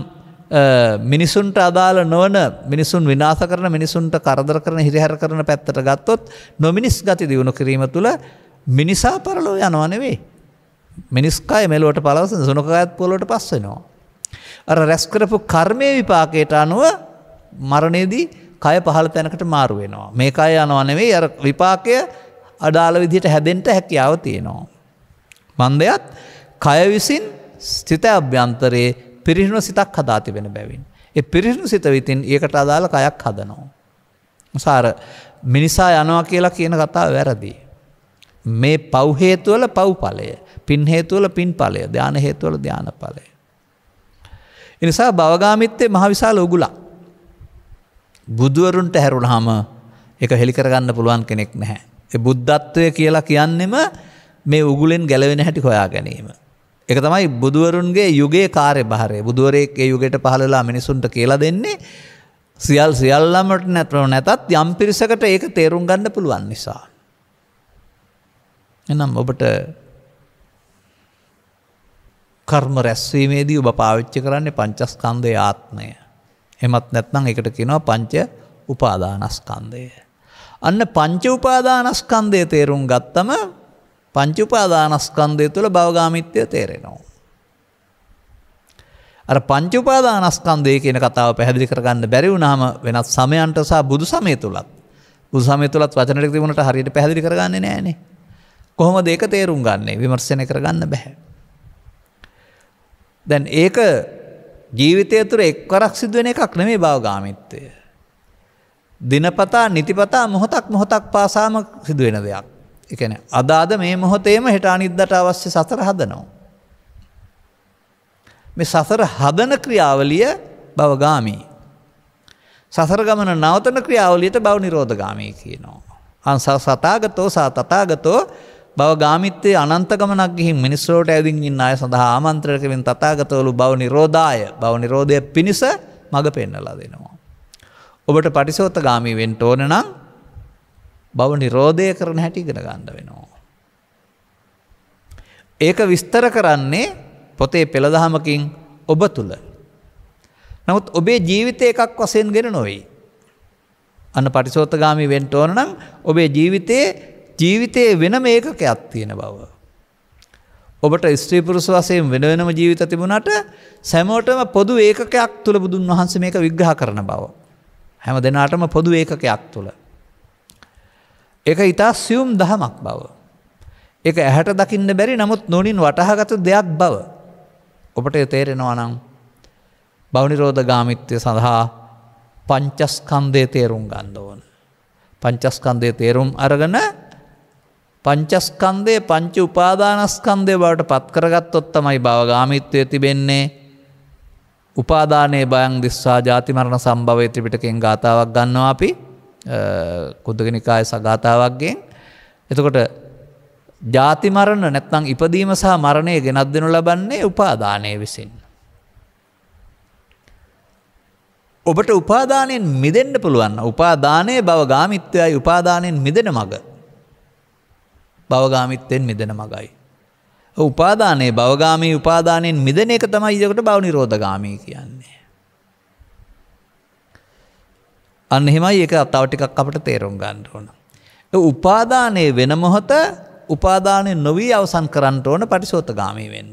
මිනිසුන්ට අදාළ නොවන මිනිසුන් විනාස කරන මිනිසුන්ට කරදර කරන හිරිහැර කරන පැත්තට ගත්තොත් නොමිනිස් ගති දියුණු කිරීම තුළ මිනිසා පරලෝ යනව නෙවෙයි. මිනිස්කය මෙලුවට පලවසන සුනකයත් පොලොට පස්සෙනවා. අර රැස්කරපු කර්මය විපාකයට අනුව මරණයේදී කය පහළ තැනකට මාරුවෙනවා. මේ අය අනවනෙවේ අර විපාකය අඩාල විදිහට හැදෙන්ට හැකියාව තියෙනවා. මන්දයත් කය විසින් ස්ථිත අභ්‍යන්තරයේ පිරිහුණු සිතක් හදාති වෙන බැවින්. ඒ පිරිහුණු සිත විතින් ඒකට අදාළ කයක් හදනවා. සාර මිනිසා යනවා කියලා කියන කතා වැරදිී. මේ පව්හේතුවල පව්ඵලය පින් හේතුවල පින් පලය ධ්‍යාන හේතුවල ධ්‍යාන පලය. එනිසා බවගාමිත්තේ මහවිශාල උගුලා. බුදුවරුන්ට හැරුණහම එක හෙළිකරගන්න පුළුවන් කෙනෙක් නැහැ. බුද්ධත්වය කියලා කියන්නෙම මේ උගුලෙන් ගැලවෙන හැටි හොයා ගැනීම. එක තමයි බුදුවරුන්ගේ යුගේ කාරය භාරය බුදුවරෙක් යුගට පහලලා මිනිසුන්ට කියලා දෙන්නේ සියල් සියල්ලමට නැත්‍රව නැතත් යම් පිරිසකට ඒක තේරුම් ගන්න පුළුවන් නිසා. එනම් ඔබට කර්ම රැස්වීමේදී ඔබ පාවිච්චි කරන්නේ පංචස්කන්දය ආත්මය. එමත් නැත්නම් එකට කෙනවා පංච උපාදානස්කන්දය. අන්න පංච උපාදානස්කන්දය තේරුම් ගත්තම පංච උපාදානස්කන්දය තුළ භවගාමිත්‍යය තේරෙනවා. අර පංච උපාදානස්කන්දය කියන කතාව පැහැදිලි කරගන්න බැරි වුණාම වෙනත් සමයන්ට සහ බුදු සමය තුළත් බුදු සමය තුළත් වචනට තිබුණට හරියට පැහැදිලි කරගන්නේ නෑනේ කොහොම දෙක තේරුම් ගන්නේ විමර්සනය කරගන්න බැහැ. දැන් ඒක ජීවිතය තුර එක්වරක් සිදුවෙන එකක් නෙමේ භාවගාමිත්වය. දිනපතා නිතිපතා මොහොතක් මොහොතක් පාසාම සිදුවෙන දෙයක්. එකන අදාද මේ මොහොතේම හෙට අනිද්දට අවශ්‍ය සතර හදනවා. මේ සසර හදන ක්‍රියාවලිය බවගාමී. සසර ගමන නවතන ක්‍රියාවලියට බව නිරෝධගාමී කියනවා. අන්සා සතාගතෝ සා තතාගතෝ බව ගාමිත්තේ අනන්තකමනක් ගිහින් මිනිස්සෝට ඇවිදින් ඉන්න අය සඳහා ආමන්ත්‍රණකමින් තථාගතවරු බව නිරෝධාය බව නිරෝධය පිණිස මඟ පෙන්වලා දෙනවා. ඔබට පටිසෝතගාමී වෙන්න ඕන නම් බව නිරෝධය කරන හැටි ඉගෙන ගන්න වෙනවා. ඒක විස්තර කරන්නේ පොතේ පෙළදහමකින් ඔබ තුල. නමුත් ඔබේ ජීවිතය එකක් වශයෙන් ගෙන නොවේ. අන්න පටිසෝතගාමී වෙන්න ඕන නම් ඔබේ ජීවිතයේ ජීවිතයේ වෙන මේකක අත්තියෙන බව. ඔබට ස්ත්‍රීපුරුස වසයෙන් වෙනවෙනම ජීවිත තිබුණට සැමෝටම පොදු ඒකයක් තුළ බුදුන් වහන්ස මේක විග්‍රහ කරන බව. හැම දෙනාටම පොදු ඒකයක් තුළ. එක ඉතා සියුම් දහමක් බව. එක ඇහැට දකින්න බැරි නමුත් නොනින් වටහගත දෙයක් බව. ඔබට තේරෙනවා නම් බෞනිරෝධ ගාමිත්‍යය සඳහා පංචස්කන්දය තේරුම් ගන්න ඕන. පංචස්කන්දය තේරුම් අරගන පංචස්කන්දය පංච උපාදානස්කන්දය බවට පත්කරගත්තොත් තමයි භවගාමිත්වය තිබෙන්නේ උපාදානයේ බයන් දිස්වා ජාතිමරණ සම්භවය ත්‍රිපිටකෙන් ගාතාවක් ගන්නවා අපි කුදගනිකාය සගාතාවක්ගෙන් එතකොට ජාතිමරණ නැත්නම් ඉපදීම සහ මරණය ගෙනත් දෙනු ලබන්නේ උපාදානය විසින්. ඔබට උපාදානයෙන් මිදෙන්න්න පුළුවන් උපාදානය බව ගාමිත්‍යයයි උපාදානයෙන් මිදෙන මඟ බවගාමිත්වෙන් මිදෙන මගයි. උපාදානයේ බවගාමී උපාදානයෙන් මිදන එක තමයි ඉදකට බව නිරෝධගාමී කියන්නේ. අන්න එහෙමයි ඒක අතාව ටිකක් අපට තේරුම් ගන්න ඕන. උපාදානය වෙන මොහොත උපාදානය නොවී අවසන් කරන්නට ඕන පටිසෝතගාමී වෙන්න.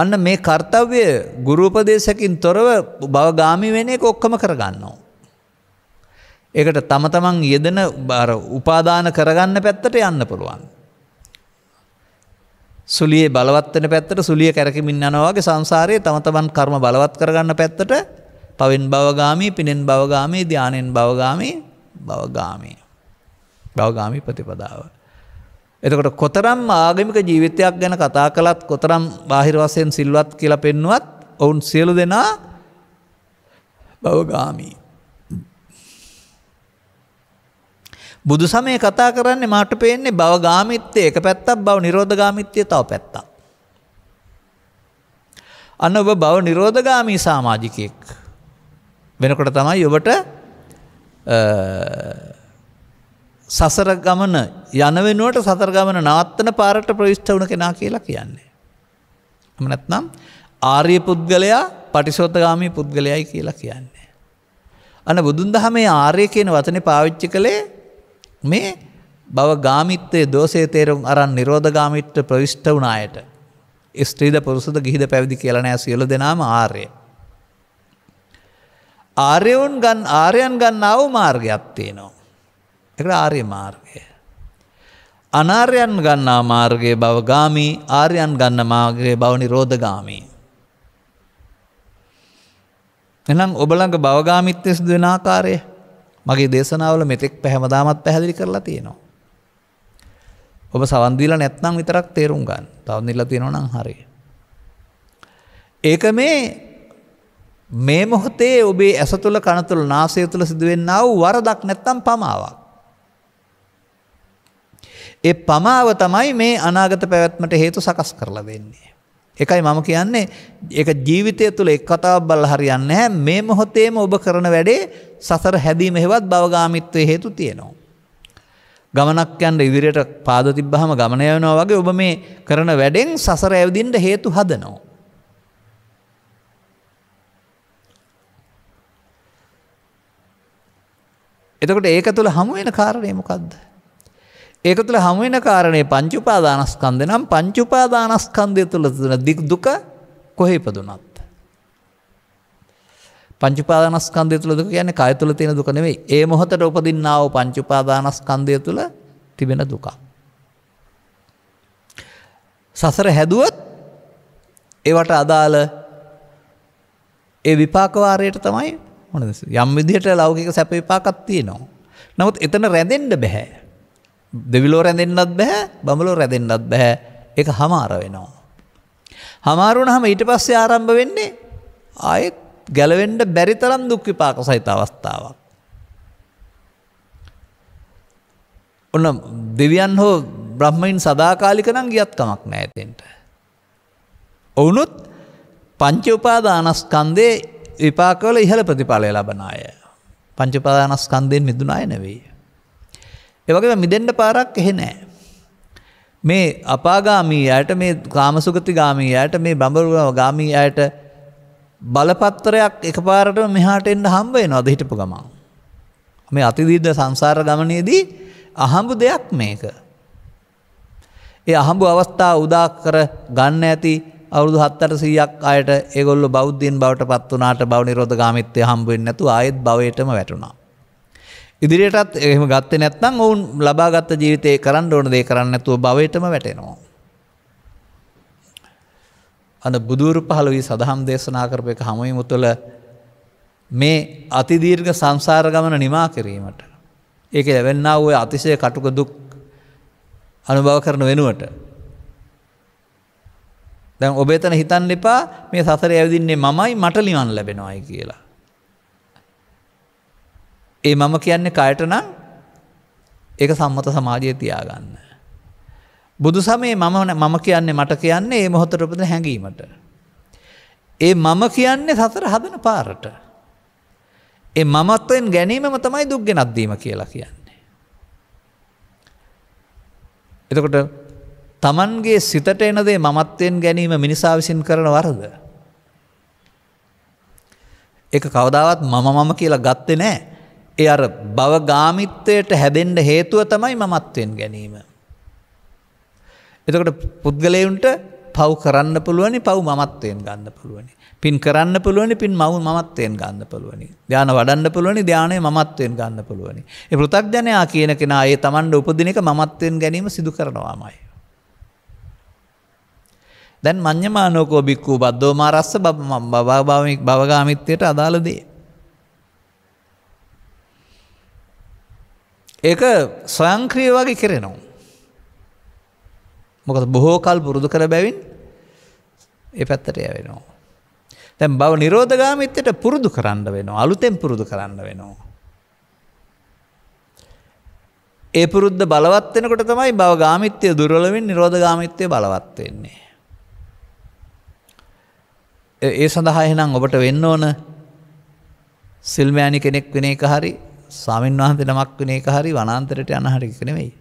අන්න මේ කර්තව්‍ය ගුරුපදේශකින් තොරව බවගාමි වෙන එක ඔක්කම කරගන්නවා. ඒකට තම තමන් යෙදෙන බර උපාදාන කරගන්න පැත්තට යන්න පුළුවන්. සුලියේ බලවත්වන පැත්තට සුලිය කැරකිමින් යනවාගේ සංසාරයේ තම තමන් කර්ම බලවත් කරගන්න පැත්තට පවෙන් බවගාමී පිනෙන් බවගාමී ධ්‍යානෙන් බවගාමී බවගාමී. බවගාමී ප්‍රතිපදාව. එතකොට කොතරම් ආගමික ජීවිතයක් ගැන කතා කළත් කොතරම් බාහිර වසයෙන් සිල්වත් කියලා පෙන්නුවත් ඔවුන් සියලු දෙනා බවගාමී. බුදු සමය කතා කරන්නේ මාට පේන්නේ බව ගාමිත්‍යය එක පැත්තක් බව නිරෝධ ගාමිත්‍යය තව පැත්තක්. අන්න ඔබ බව නිරෝධගාමී සාමාජිකයෙක්. වෙනකොට තමයි ඔබට සසර ගමන යන වෙනුවට සතර ගමන නවත්තන පාරට ප්‍රවිෂ්ඨ වුණ කෙනා කියලා කියන්නේ. එමනැත්නම් ආර්ය පුද්ගලයා පටිසෝතගාමී පුද්ගලයයි කියලා කියන්නේ. අන බුදුන් දහමේ ආර්ය කියන වචනේ පාවිච්චි කළේ මේ බව ගාමිත්වය දෝසේ තේරුම් අරන් නිරෝධගාමිත්‍ර ප්‍රවිෂ්ට වනායට. ස්ත්‍රීද පුරුසද ගිහිද පැවිදි කියලනෑ සියලු දෙනාම ආර්ය. ආර්යවුන් ගන් ආරයන් ගන්න අව මාර්ගයක්ත්තේ නවා. එක ආර්ය මාර්ගය. අනාර්යන් ගන්නා මාර්ගය බවගාමී ආර්යන් ගන්න මාර්ගය බවනි රෝධගාමී. එනම් ඔබළඟ බවගාමිත්‍යය සිදුවනාකාරය මගේ දේශනාවල මෙතෙක් පැහැමදාමත් පැහැදිලි කරලා තියෙනවා. ඔබ සවන්දීලා නැත්නම් විතරක් තේරුම් ගන්න තවන්දිල්ලා තියෙනවා නම් හරි. ඒක මේ මේ මොහොතේ ඔබේ ඇස තුළ කනතුළ නාසය තුළ සිදුවෙන්න වූ වරදක් නැත්තම් පමාවක්. ඒ පමාව තමයි මේ අනාගත පැවැත්මට හේතු සකස් කරලා දෙන්නේ. එකයි මම කියන්නේ ඒක ජීවිතය තුළ එක් කතාවක් බල්ල හරියන්න හැ මේ මොහොතේම ඔබ කරන වැඩේ සසර හැදීම හෙවත් බවගාමිත්වය හේතු තියෙනවා. ගමනක් යන්න ඉදිරියට පාද තිබ්බහම ගමන යනවා වගේ ඔබ මේ කරන වැඩෙන් සසර ඇවිදින්ට හේතු හදනවා. එතකොට ඒක තුළ හමුවෙන කාරණය මොකක්ද. ඒක තුළ හමුවෙන කාරණය පංචුපාදානස්කන්ද නම් පංචුපාදානස්කන්දය තුළ තුන දික් දුක කොහේ ඉපදුනත්. පංචුපාදානස්කන්දය තුළ දුක ගැන කය තුළ තියෙන දුක නෙවෙයි ඒ මොහොතට උපදින්නාව පංචුපාදානස්කන්දය තුළ තිබෙන දුකා. සසර හැදුවත් ඒවට අදාළ ඒ විපාකවාරයට තමයි මොනද යම් විදිහට ලෞකික සැප විපාකත් තියෙනවා. නමුත් එතන රැඳෙන්ඩ බැහැ. දෙවිලෝ රැඳෙන්න්නත් බැහැ බමලෝ රැදෙන්න්නත් බැහැ එක හමාර වෙනවා. හමාරුණ හම ඊට පස්සේ ආරම්භ වෙන්නේ ආයෙත් ගැලවෙන්ඩ බැරි තරම් දුක්විපාක සහිත අවස්ථාවක්. ඔන්න දෙවියන් හෝ බ්‍රහ්මයින් සදාකාලිකනම් ගියත්කමක් නෑතෙන්ට. ඔවුනුත් පංචඋපාදානස්කන්දේ විපාකවල ඉහළ ප්‍රතිඵලය ලබනාය. පංචුපාදානස්කන්දයෙන් මිදුනාය නෙවෙයි. ඒවගේ මිදෙන්ට පාරක් එහෙ නෑ. මේ අපාගාමී අයට මේ කාමසුගති ගාමී අයට මේ බඹරුව ගාමී අයට බලපත්තරයක් එකපාරට මෙහාට එන්න හම්බේ නොද හිටපු ගමන්. මේ අතිදීද සංසාර ගමනයේදී අහඹු දෙයක් මේක. ඒ අහඹු අවස්ථා උදා කර ගන්න ඇති අවුදු හත්තර සීයක් අයට ඒගොල්ල බෞද්ධයෙන් බවට පත් වනාට බව නිරෝධ ගාමිත්‍යය හම්බුවෙන් නැතු ආයෙත් බවයටම වැටුණා. ඉදිරියටත් එහෙම ගත්තේ නැත්නම් ඔවුන් ලබාගත්ත ජීවිතය කරන්න ඕන දේ කරන්න ඇතුව භවයටම වැටෙනවා. අන බුදුරු පහළ වී සඳහම් දේශනා කරප එක හමුවමු තුළ මේ අතිදීර්ඝ සංසාර ගමන නිමා කිරීමට. ඒක ඇවෙන්න ඔය අතිශය කටුක දුක් අනුභව කරන වෙනුවට. දැන් ඔබේතන හිතන් එපා මේ සසර ඇවිදින්නේ මමයි මට ලිවන් ලැබෙනවායි කියලා. ඒ මම කියන්නේ කයට නම් ඒ සම්මත සමාජය තියාගන්න. බුදු සමේ මමන මම කියන්නේ මට කියන්නේ ඒ මොහොතට උපද හැඟීමට. ඒ මම කියන්නේ සසර හදන පාරට. ඒ මමත්වෙන් ගැනීමම තමයි දුක් ගෙනත්දීම කියලා කියන්නේ. එතකොට තමන්ගේ සිතට එනදේ මමත්වයෙන් ගැනීම මිනිසා විසින් කරන වරද. එක කවදාවත් මම මම කියලා ගත්තේ නෑ ඒ අර බවගාමිත්වයට හැබෙන්ට හේතුව තමයි මමත්වෙන් ගැනීම. එතකට පුද්ගලයුන්ට පව් කරන්න පුළුවනි පව් මත්වයෙන් ගන්න පුළුවනි. පින් කරන්න පුළුවනි පින් මවු මත්වයෙන් ගන්න පුළුවනි. ධ්‍යාන වඩන්න පුළුවනි ධ්‍යානය මත්වයෙන් ගන්න පුළුවනි. එ පෘතක්ජනයා කියන කෙන ඒ තමන්ට උපදිනක මත්වයෙන් ගැනීම සිදු කරනවාමයි. දැන් මං්්‍යමානෝකෝ බික්කූ බද්දෝ මාරස්ස බවගාමිත්වයට අදාළදේ. ඒක ස්වයංක්‍රිය වගේ කෙරෙනවා. මොකද බොහෝ කල් පුරුදු කර බැවින් ඒ පැත්තට යවෙනවා. තැන් බව නිරෝධගාමිත්‍යයට පුරුදු කරන්න වෙනවා අලුතෙන් පුරුදු කරන්න වෙනවා. ඒ පුරුද්ධ බලවත්වෙනකොට තමයි බව ගාමිත්‍යය දුරලවින් නිරෝධගාමිත්‍යය බලවත්වෙන්නේ. ඒ සඳහා එනම් ඔබට වෙන්න ඕන සිල්මෑණි කෙනෙක් වෙන එක හරි ස්වාමීන් වහන්සේ නමක් වෙන එක හරි වනාන්තරයට යන හරි එක නෙමෙයි.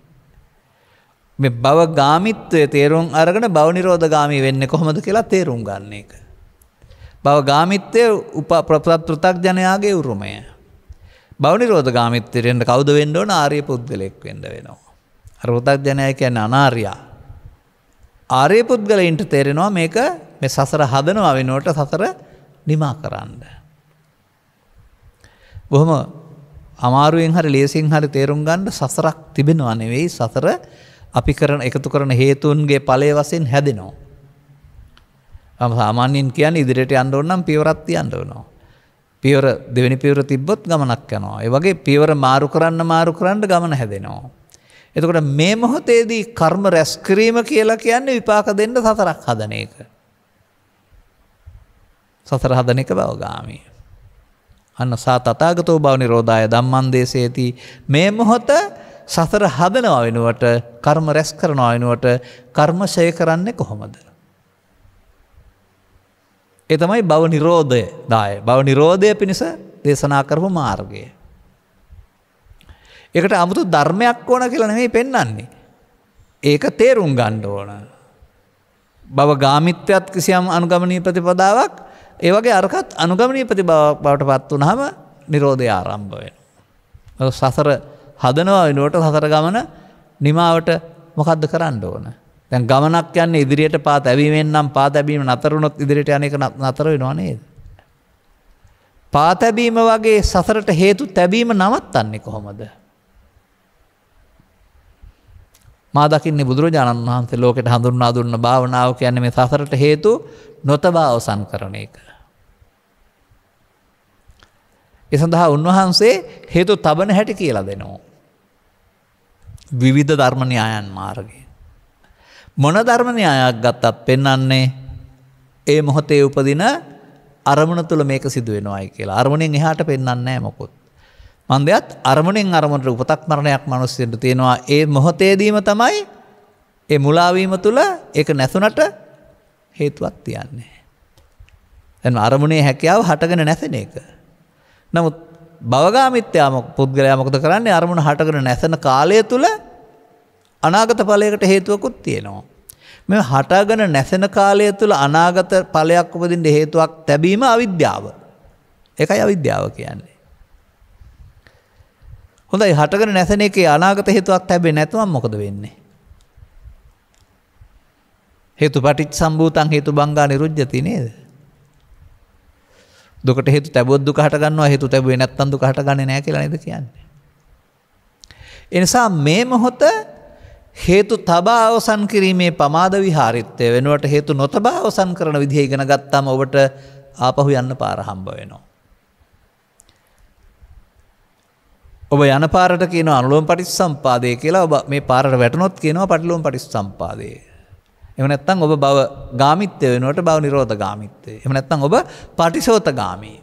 මේ බව ගාමිත්වය තේරුම් අරගෙන බව නිරෝධ ගාමී වෙන්නේ කොහොමද කියලා තේරුම් ගන්න එක. බව ගාමිත්වය උප ප්‍රපෘතග්ජනයාගේ උරුමය. බව නිරෝධ ගාමිත්වයට කවුද වෙන්න ඕන ආර්ය පුද්ගලෙක් වෙන්න වෙනවා. අර පෘතග්ජනයා කියන්නේ අනාර්යා. ආර්ය පුද්ගලයින්ට තේරෙනවා මේක මේ සසර හදනවා වෙනුවට සසර නිමා කරන්න. බොහොම අමාරුවෙන් හරි ලේසින් හරි තේරුම් ගණ්ඩ සසරක් තිබෙනවා නෙවෙයි සසර අපි කරන එකතු කරන හේතුන්ගේ පලය වසයෙන් හැදෙනවා. ම සාමාන්‍යෙන් කියන්න ඉදිරියට අන්ඩෝනම් පිවරත්ති අන්ඩෝනවා. පියවර දෙවැනි පිවර තිබ්බොත් ගමනක් යනවා. ඒවගේ පියවර මාරු කරන්න මාරු කරන්න ගමන හැදෙනවා. එතකොට මේ මොහොතේදී කර්ම රැස්කිරීම කියලා කියන්නේ විපාක දෙන්න සතරක් හදන එක. සතර හදන එක බවගාමී. අන්න සා තතාගතෝ බව නිරෝධය දම්මන්දේශේති මේ මොහොත සසර හදනවා වෙනුවට කර්ම රැස් කරනවා වෙනුවට කර්මශය කරන්නේ කොහොමද. එතමයි බව නිරෝධය දාය බව නිරෝධය පිණිස දේශනා කරපු මාර්ගය. එකට අමුතු ධර්මයක් ඕන කියලා නෙමෙයි පෙන්වන්නේ. ඒක තේරුම් ගණ්ඩ ඕන. බව ගාමිත්‍යත් කිසියම් අනුගමනී ප්‍රතිපදාවක් ඒවගේ අරකත් අනුගමනී ප්‍රතිභාවක් බවට පත් වනහම නිරෝධය ආරම්භ වෙන. සසර හදනවා වෙනුවට සසර ගමන නිමාවට මොකක්ද කරන්න ඕන. තැන් ගමනක් යන්න ඉදිරියට පා ඇැවීමෙන් නම් පා තැබීම නතරුණොත් ඉදිරිට යනක නතර වෙනවානේද. පාතැබීම වගේ සසරට හේතු තැබීම නවත් අන්නේ කොහොමද. මාදකින්නේ බුදුරජාණන් වහන්සේ ලෝකට හඳුන්නා දුන්න භාවනාව යන්න මේ සසරට හේතු නොතබා අවසන් කරන එක. එ සඳහා උන්වහන්සේ හේතු තබන හැටි කියලා දෙනවා. විවිධ ධර්මණයායන් මාර්ගය. මොන ධර්මණයායක් ගත්තත් පෙන්නන්නේ ඒ මොහොතේ උපදින අරමුණ තුළ මේක සිදුවෙනවායි කියලා අරමුණෙන් එහාට පෙන්න්නන්නේ මොකොත්. මන්දයත් අරමුණෙන් අරමුණට උපතක් මරණයක් මනුස්සයට තියෙනවා ඒ මොහොතේදීම තමයි ඒ මුලාවීම තුළ එක නැසුනට හේතුවත් තියන්නේ. ඇ අරමුණේ හැකියාව හටගෙන නැසෙන එක. නමුත් බවගාමිත්‍යයාම පුද්ගලයාමකද කරන්නේ අරමුණ හටගෙන නැසන කාලය තුළ අනාගත පලයකට හේතුවකුත් තියෙනවා. මෙ හටගෙන නැසෙන කාලය තුළ අනාගත පලයක් උපදින්ට හේතුවක් තැබීම අවිද්‍යාව. එකයි අවිද්‍යාව කියන්නේ. හොඳයි හටගෙන නැසන එක අනාගත හේතුවක් හැබේ නැතුවම් මොකද වෙන්නේ. හේතු පටිච් සම්බූතන් හේතු බංගා නිරුද්ජති නේද. දුකට හේතු තැබොද්දු කටගන්නවා හේතු තැබේ නැත්තන්දු කටගන්න නෑ කියලා නද කියන්නේ. එනිසා මේ මොහොත හේතු තබා අවසන් කිරීමේ පමාද විහාරිත්තය වෙනුවට හේතු නොතබා අවසන් කරන විදිහ ඉගෙන ගත්තාම ඔබට ආපහු යන්න පාරහම්බ වෙනවා. ඔබ යන පාරට කියන අනුලෝම් පටිස් සම්පාදය කියලා ඔබ මේ පාරට වැටනොත් කියනවා පටිලෝම් පටිස් සම්පාදය. එමනැත්තං ඔබ බව ගාමිත්‍යය වෙනුවට බව නිරෝධ ගාමිත්තය එමනැත්තං ඔබ පටිසෝත ගාමී.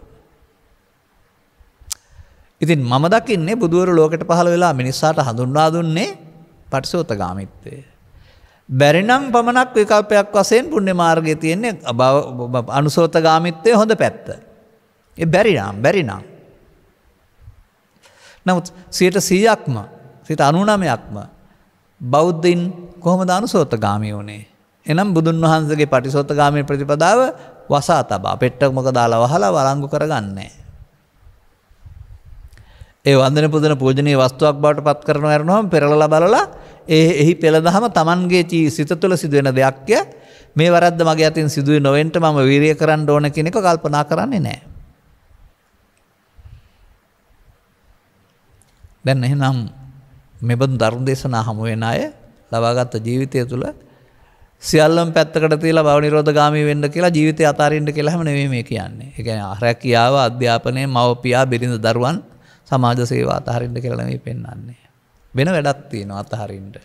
ඉතින් මම දකින්නේ බුදුවර ලෝකට පහළ වෙලා මිනිස්සාට හඳුන්වා දුන්නේ පටිසෝත ගාමිත්තය. බැරිනම් පමණක් විකල්පයක් වසයෙන් පුුණ්‍ය මාර්ගය තියෙන්නේ අනුසෝත ගාමිත්තය හොඳ පැත්ත. බැරිනම් බැරිනම්. නමුත් සයට සීයක්ම සිත අනුනමයක්ම බෞද්ධයින් කොහොම දානුසෝත ගාමී වනේ. එනම් බුදුන් වහන්සගේ පටිසෝත ගාමී ප්‍රතිපදාව වසා තබා පෙට්ටක්මක දාලා වහලා වලංගු කරගන්නේ. ඒ වන්දන පුදන පූජනී වස්තුවක් බවට පත් කරන ඇරනොහම පෙරල බලලා ඒ එහි පෙළදහම තමන්ගේ චී සිත තුළ සිදුවෙන දෙයක්ය මේ වරද මගේ අතින් සිදුව නොවෙන්ට මම වීරිය කරන්න ඕන කෙනෙක කල්පනා කරන්නේ නෑ. දැන් එහෙනම් මෙබඳ ධර්ම දේශනා හමුවෙන අය ලබාගත්ත ජීවිතය තුළ සියල්ලම් පැත්තකට තියලා බව නිරෝධ ගාමී වෙන්න කියලා ජීවිතය අතාරෙන්ට කෙලාම නෙවේ මේ කියන්නේ එක රැකියාව අධ්‍යාපනය මවපියා බිරිඳ දරුවන් සමාජ සේවා අතහරින්ට කෙලනී පෙන්න්නන්නේ. වෙන වැඩක් තියෙනවා අතහරින්ට.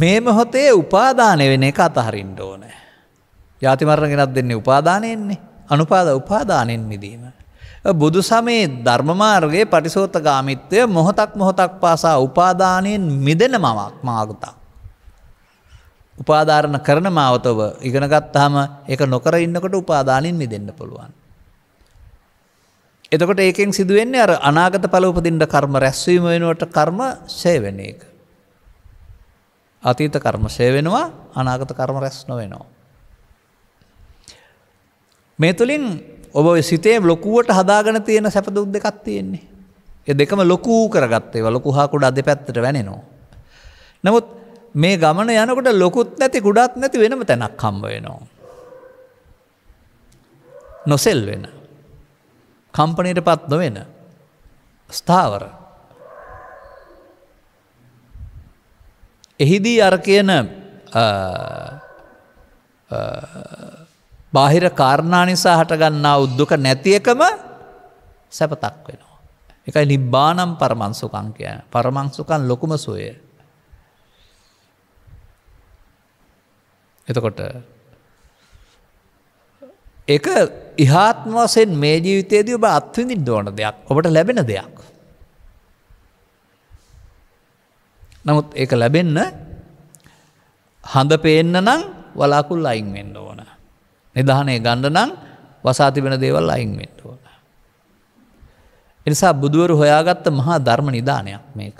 මේ මොහොතේ උපාදානය වෙන එක අතහරින්ට ඕනෑ. ජාතිමරණ ගෙනත් දෙන්නේ උපාදානයෙන්නේ අනුපාද උපාදානයෙන් මිදීම. බුදු සමයේ ධර්මමාර්ගයේ පටිසෝතගාමිත්වය මොහොතක් මොහොතක් පාසා උපාදානයෙන් මිදෙන මවක් මාගතා. උපාධාරණ කරන මාවතව ඉගෙනගත්තාම එක නොකර ඉන්නකොට උපාදානින් මිදෙන්න පුළුවන්. එතකොට ඒකෙන් සිදුවෙන්නේ අර අනාගත පල උපදින්ට කර්ම රැස්වීම වෙනුවට කර්ම ශය වෙන එක. අතීත කර්ම ශය වෙනවා අනාගත කර්ම රැස් නොවෙනවා. මේ තුළින් ඔබ සිතේ ලොකුවට හදාගන තියෙන සැපදුක් දෙකක් තියෙන්නේ. එ දෙකම ලොකූ කරගත්තේ ලොකු හාකුඩ අධ පැත්තට වැනෙනවා. නමුත් මේ ගමන යනකොට ලොකුත් නැති ගුඩත් නැති වෙනම තැනක් හම්බ වෙනවා. නොසෙල් වෙන. කම්පනයට පත් නොවෙන. ස්ථාවර. එහිදී අර කියන බාහිර කාරණා නිසා හටගන්නා උද්දුක නැතියකම සැපතක් වෙනවා. එකයි නිබ්බානම් පරමංසුකං කියන පරමංසුකන් ලොකුම සුවය. එතකොට එක ඉහාත්ම වසයෙන් මේ ජීවිතයේදී ඔබ අත්විඳින් දෝන දෙයක් ඔබට ලැබෙන දෙයක්. නමුත් ඒ ලැබෙන්න හඳ පේන්න නම් වලාකුල් අයින් වෙන්න ඕන. නිධානය ගණ්ඩනං වසාතිබෙන දේවල් අයින්වෙන්ට ඕන. එනිසා බුදුවරු හොයාගත්ත මහා ධර්ම නිධානයක් මේක.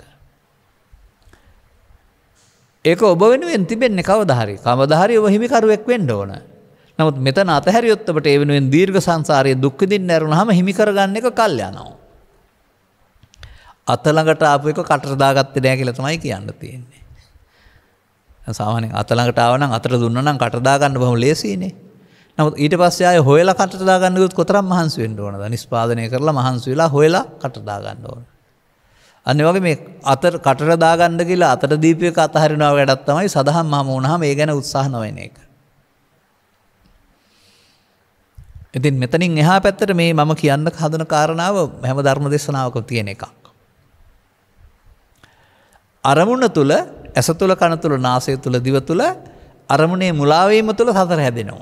ඒක ඔබ වෙනුවෙන් තිබෙන්නේ කවදහරි කමදහරි ඔ හිමිකරුවෙක් වෙන්ඩ ඕන නමුත් මෙතන අතහැරියොත්තට ඒ වෙනුවෙන් දීර්ග සංසාරය දුක්කදින් නැරුණ හම හිමිකරගන්න එක කල්යනවා. අතළඟට අප එක කටරදාගත්ත නෑ කියල තමයි කියන්න තියෙන්නේ. සාමානෙන් අතළඟටාවන අතර දුන්නනම් කටදාගන්න බහු ලේසිනේ නවත් ඊට පස්සේ අය හොයලා කටදාගන්නකුත් කොතරම් මහන්සුවෙන්ට ඕනද නිස්පාදනය කරලා මහන්සුවෙලා හොයලා කටදාගන්න ඕන. අන්න වගේ මේ අතර කටර දාගන්න කියලා අතට දීපයක අතහරිනාව වැඩත් තමයි සඳහන් මහම වුණහම ඒ ගැන උත්සාහ නොවන එක. ඉතින් මෙතනින් එහා පැත්තට මේ මම කියන්න හදන කාරණාව හැම ධර්ම දෙශනාවක තියෙන එකක්. අරමුණ තුළ ඇස තුළ කන තුළ නාසය තුළ දිව තුළ අරමුණේ මුලාවීම තුළ සතර හැදෙනවා.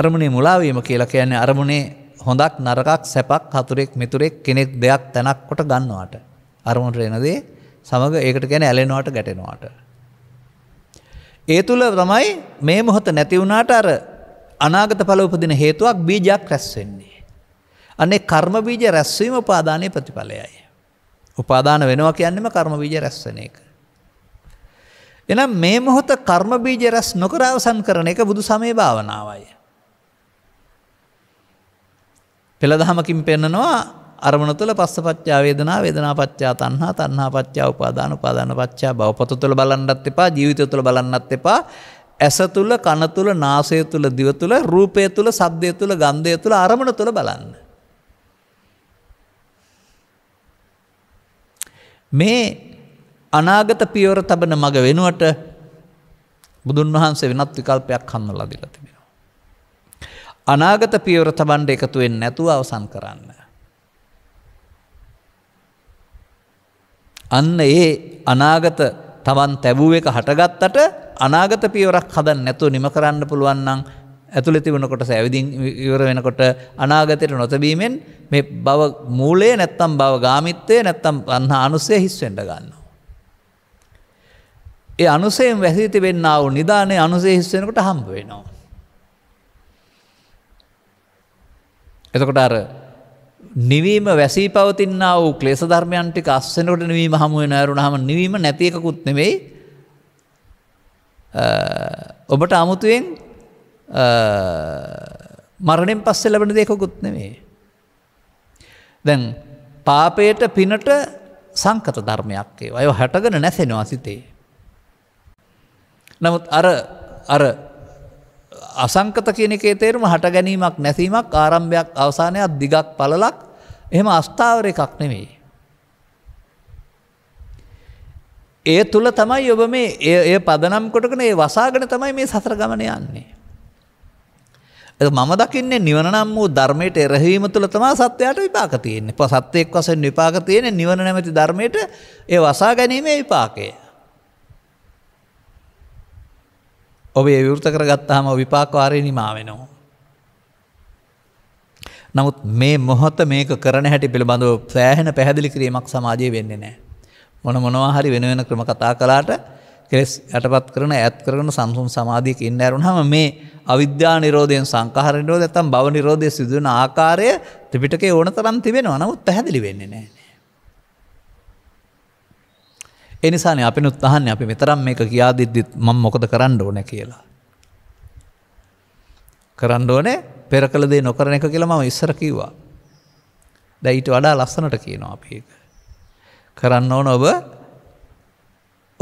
අරමුණේ මුලාවීම කියලා කියන්නේ අරමුණේ හොඳක් නරකක් සැපක් හතුරෙක් මිතුරෙක් කෙනෙක් දෙයක් තැනක් කොට ගන්නවාට. අරමුණට එනදේ සමඟ ඒකට ගැන ඇලෙනවාට ගැටෙනවාට. ඒ තුළ තමයි මේ මොහොත නැතිවුණට අර අනාගත පල උපදින හේතුවක් බීජයක් රැස්වෙන්නේ. අන්නේ කර්ම බීජ රැස්වීම උපාදානය ප්‍රතිඵලයයි. උපාදාන වෙනවා කියන්නෙම කර්ම බීජ රැස්වන එක. එනම් මේ මොහොත කර්ම බීජ රැස් නොකර අවසන් කරන එක බුදු සමේ භාවනාවයි. පෙළදහමකින් පෙන්නනවා අරමුණ තුළ පස්ස පච්චා වේදනා වේදනා පච්චා තන්හා තන්හා පච්චා උපාදාන උපාදාන පච්චා බව පොත තුළ බලන්නත් එපා ජීවිතය තුළ බලන්නත් එපා ඇස තුළ කන තුළ නාසය තුළ දිව තුළ රූපය තුළ සබ්දය තුළ ගන්ධය තුළ අරමුණ තුළ බලන්න. මේ අනාගත පියවර තබන මඟ වෙනුවට බුදුන් වහන්සේ වෙනත් විකල්පයක් හන්න ලදිලතිබ. අනාගත පියවර තබන්ඩ එකතුවෙන් නැතුව අවසන් කරන්න. අන්න ඒ අනාගත තමන් තැබූ එක හටගත්තට අනාගත පියවරක් හදන් නැතුව නිම කරන්න පුළුවන්නම් ඇතුළ තිබුණකොට සැවිදි ඉවර වෙනකොට අනාගතයට නොතබීමෙන් මේ බව මූලේ නැත්තම් බව ගාමිත්තය නැත්තම් අන්න අනුසය හිස්වෙන්ඩ ගන්න. ඒ අනුසයෙන් වැසී තිබෙන්න්නාව නිධානය අනුසේ හිස්වෙනකට හම්බ වෙනවා. එතකොට අර නිවීම වැසී පවතින්නා වූ ක්ලේස ධර්මයන්ටික අස්සනකට නිවීම හමුව නෑරුණ හම නිවීම නැතියකුත් නෙවෙයි ඔබට අමුතුවෙන් මරණෙන් පස්සෙ ලබන දෙකුත් නෙවේ. දැන් පාපයට පිනට සංකත ධර්මයක්කේ අය හැටගෙන නැසෙනවා සිතේ. නමුත් අර අර අසංකත කියන එකේ තේරුම හට ගැනීමක් නැසීමක් ආරම්භයක් අවසානයක් දිගක් පලලක් එහෙම අස්ථාවර එකක් නෙවෙයි. ඒ තුළ තමයි ඔබ මේ ඒ පදනම් කොටකන ඒ වසාගෙන තමයි මේ සසර ගමන යන්නේ. මම දකින්නේ නිවන නම් වූ ධර්මයට එරහීම තුළ තමා සත්‍යයට විපාක තියෙන්නේ ප සත්‍යයෙක් වසෙන් විපාක තියෙන නිවන නැමැති ධර්මයට ඒ වසා ගැනීමේ විපාකය. ඔබේ විෘත කරගත්තාම විපාකාරය නිමා වෙනවා. නමුත් මේ මොහොත මේක කරන හැටි පිළිබඳව සෑහෙන පැහැදිලි කිරීමක් සමාජය වෙන්නේ නෑ. මොන මොනවා හරි වෙන වෙන ක්‍රම කතා කලාට කෙස් යටපත් කරන ඇත් කරන සංසුන් සමාධියක ඉන්න ඇරුණහම මේ අවිද්‍යා නිරෝධයෙන් සංකහර නිරෝධ ඇතම් බව නිරෝධය සිදුවන ආකාරය ත්‍රිපිටකේ ඕන තරම් තිබෙනවා නමුත් පැහැදිලි වෙන්නේ නෑ. එනිසාන අපිනුත් අහන්න අපි මෙතරම් මේක කියාදිද්දිත් මං මොකද කරන්න ඕන කියලා. කරන්න ඕනේ පෙර කළදේ නොකරන එක කියලා මම ඉස්සර කිව්වා. දැයිට වඩා ලස්සනට කියනවා අප ඒක. කරන්න ඕන ඔබ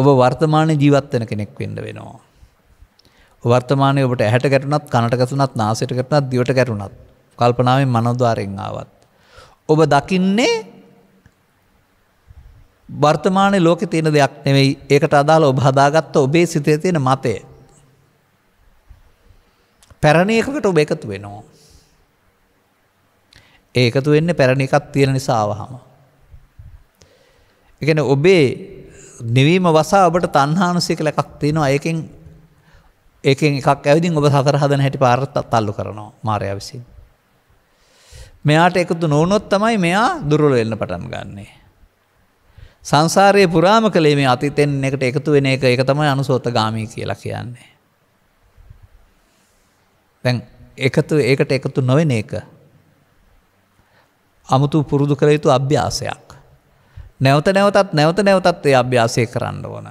ඔබ වර්තමානය ජීවත්වෙන කෙනෙක් වෙන්න වෙනවා. වර්තමානය ඔබට ඇහැට ගැටුනත් කනට ගැසුනත් නාසට ගැටනත් දිවට ගැටුනත් කල්පනාවෙන් මනොද්වාරෙන් ආවත්. ඔබ දකින්නේ වර්තමානය ලෝක තියෙන දෙයක් නෙවෙයි ඒකට අදාළ ඔබ හදාගත්ත ඔබේ සිතේ තියෙන මතය. පැරණයකට ඔබ එකතු වෙනවා. ඒකතු වෙන්න පැරණ එකත් තියෙන නිසාවහම. එකන ඔබේ නිවීම වසා ඔබට තන්හානුසික ලැකක් තියෙනවා ඒකෙන් ඒකෙන් එකක් ඇවිදිින් ඔබ සතර හදන හැටි පාරත් අල්ලු කරනවා මාරය විසින්. මෙයාට එකතු නොවනොත් තමයි මෙයා දුරුල එන්න පටන් ගන්නේ. සංසාරය පුරාම කළේ මේ අතිතෙන් එකට එකතු වෙන එක එක තමයි අනුසෝත ගාමී කියලා කියන්නේ. තැන් එකතු ඒකට එකතු නොවෙන එක. අමුතු පුරුදු කළ යුතු අභ්‍යාසයක්. නැවත නැවතත් නැවත නැවතත් ඒ අභ්‍යාසය කරන්න ඕන.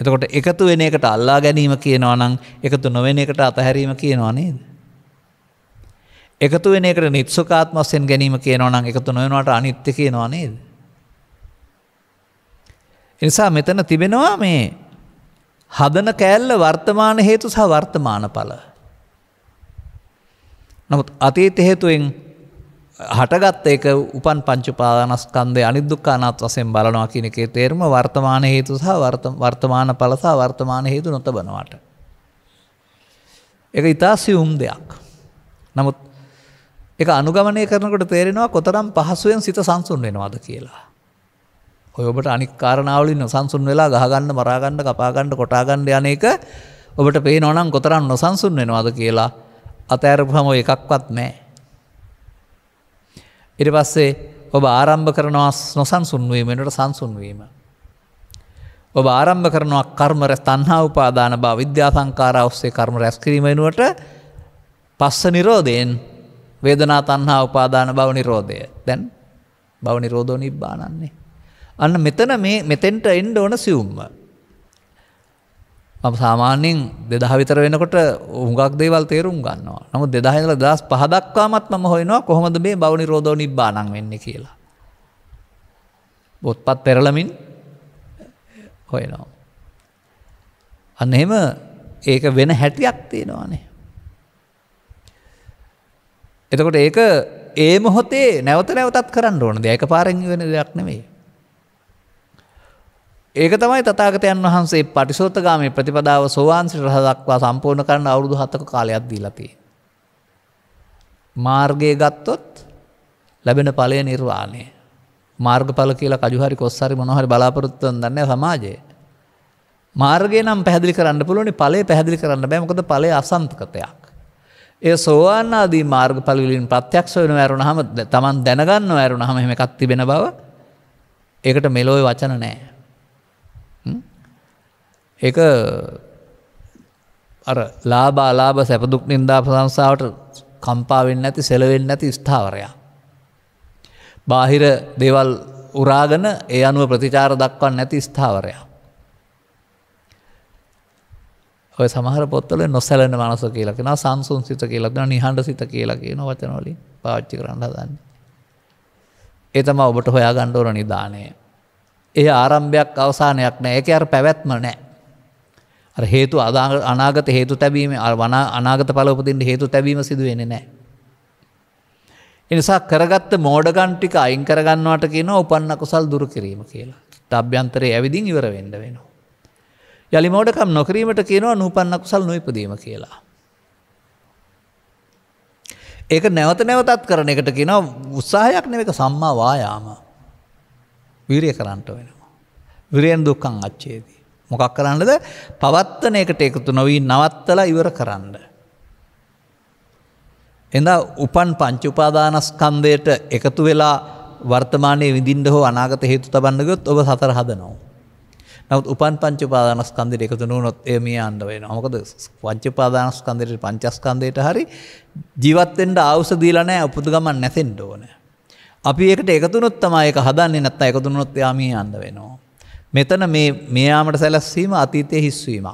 එතකොට එකතු වෙන එකට අල්ලා ගැනීම කියනවා නම් එකතු නොවෙන එකට අතහැරීම කියනවා නේද. එකතු වෙන එකට නිත්සුකාත්මස්සෙන් ගැනීම කියනවා නම් එකතු නොවෙනට අනිත්‍ය කියනවා නේද. එනිසා මෙතන තිබෙනවා මේ හදන කෑල්ල වර්තමාන හේතු සහ වර්තමාන පල. නමුත් අතීත හේතුවෙන් හටගත් ඒක උපන් පංචුපාදනස්කන්දය අනිදුක්කානත් වසෙන් බලනවා කියනකේ තේරම වර්තමාන හේතු සහ වර්තමාන පලසා වර්තමාන හේතු නොතබනවට. එක ඉතා සියුම් දෙයක්. නමුත් එක අනුගමනය කරනකට තේරෙනවා කොතරම් පහසුවෙන් සිත සංසුන් වෙනවාද කියලා. ඔයඔබට අනික්කාරණාවලින් නොසන්සුන් වෙලා ගහගන්න මරාගන්න කපාගන්න කොටාගන්න යන එක ඔබට පේ නොනම් කොතරම් නොසන්සුන් වෙනවාද කියලා අතඇරපහම එකක්වත් නෑ. ඉරි පස්සේ ඔබ ආරම්භ කරනවා නොසන්සුන්වීමට සංසුන්වීම. ඔබ ආරම්භ කරනවා කර්ම රැස් තන්හා උපාදාන බා විද්‍යා සංකාර ඔස්සේ කර්ම රැස්කිරීමෙනුවට පස්ස නිරෝධයෙන් වේදනා තන්හා උපාදාන බව නිරෝධය දැන් බව නිරෝධෝ නිබ්බානන්නේ. අන්න මෙතන මේ මෙතෙන්ට එන්ඩ ඕන සියුම්ම. සාමාන්‍යෙන් දෙදහ විතර වෙනකොට උගක් දේවල් තේරුම් ගන්නවා නමු දෙදාහිල දස් පහදක්වාමත් ම හොයනවා කොහොමද මේ බවනි රෝධෝ නිබ්බානන් වෙන්න කියලා. බොත්පත් පෙරලමින් හොයනවා. අන්න එහෙම ඒක වෙන හැටියක් තියෙනවානේ. එතකොට ඒක ඒ මොහොතේ නැවත නැවතත් කරන්න ඕන දෙයක පාරෙන් වෙන දෙයක් නෙවෙේ. ඒක තමයි තතාගතයන් වහන්සේ පටිසෝතගාමේ ප්‍රතිපදාව සෝවාන්සිට රහදක්වා සම්පූර්ණ කරන්න අවුරුදු හතක කාලයක් දීලති. මාර්ගය ගත්තොත් ලැබෙන පලය නිර්වාණය. මාර්ගඵල කියලා කජුහරි කොස්සරි මොහරි බලාපොරොත්තුවන් දන්න සමාජයේ. මාර්ගය නම් පැදිි කරන්න පුළුවනි පලේ පැදිි කරන්න බෑමකද පලේ අසන්තකතයක්. ඒ සෝවාන්නාදී මාර්ග පලවිලින් ප්‍රත්‍යක්ෂ වෙන ඇරුණ හම තමන් දැනගන්න ඇරුණ හම හෙම එකක් තිබෙන බව ඒකට මෙලෝයි වචන නෑ. එක අර ලාබා ලාබ සැපදුක් නින්දා ප්‍රසංසාාවට කම්පාවෙන් ඇති සෙලවෙන් ඇති ස්ථාවරයා. බාහිර දේවල් උරාගන ඒ අනුව ප්‍රතිචාර දක්වන්න නැති ස්ථාවරයා. ඔය සමහර පොත්තල නොසැලන මනස කියලකෙන සංසුන් සිත කියලක්ෙන නිහඬ සිත කියලගේ නොවචනොලි පාච්චි කරන්න දන්න. ඒතම ඔබට හොයා ගණ්ඩෝර නිධානය. ඒ ආරම්භයක් අවසානයක් නෑ එක අර පැවැත්ම නෑ. හේතු අනාගත හේතු තැබීම වනා අනාගත පලපතින්ට හේතු තැබීම සිදුවෙන නෑ. එනිසා කරගත්ත මෝඩගන්ටික අයින් කරගන්නවට කියන උපන්න කුසල් දුරු කිරීම කියලා තබ්‍යන්තරය ඇවිදිින් ඉවර වෙන්ඩ වෙනවා. යළි මෝඩකම් නොකිරීමට කියනවා නූපන්න කුසල් නොයිපදීම කියලා. ඒක නැවත නැවතත් කරන එකට කියන උත්සාහයක් නෙවක සම්මා වායාම විරිය කරන්ට වෙනවා. විරියෙන් දුක්කං අච්චේදී. මොකක් කරන්නද පවත්තනයකට එකතු නොවී නවත්තල ඉවර කරන්න. එඳ උපන් පංචුපාදානස්කන්දයට එකතු වෙලා වර්තමානය විදිින්ද හෝ අනාගත හේතු තබන්නගොත් ඔබ සතර හදනවා. නවත් උපන් පංචුපාදානස්කන්දිට එකතු නොත් එමිය අන්ඩ වෙන මොකද පංචුපාදානස්කන්දයට පංචස්කන්දයට හරි ජීවත්තෙන්ට අවස දීලනෑ උපුදු ගමන් නැතෙන්ට ඕන. අපි ඒකට එකතුනොත් තමායක හදන්නේ නැත්ත එකතුනොත් යාමී අන්ද වෙනවා. මෙතන මේ යාමට සැලැස්වීම අතීතය හිස්වීම.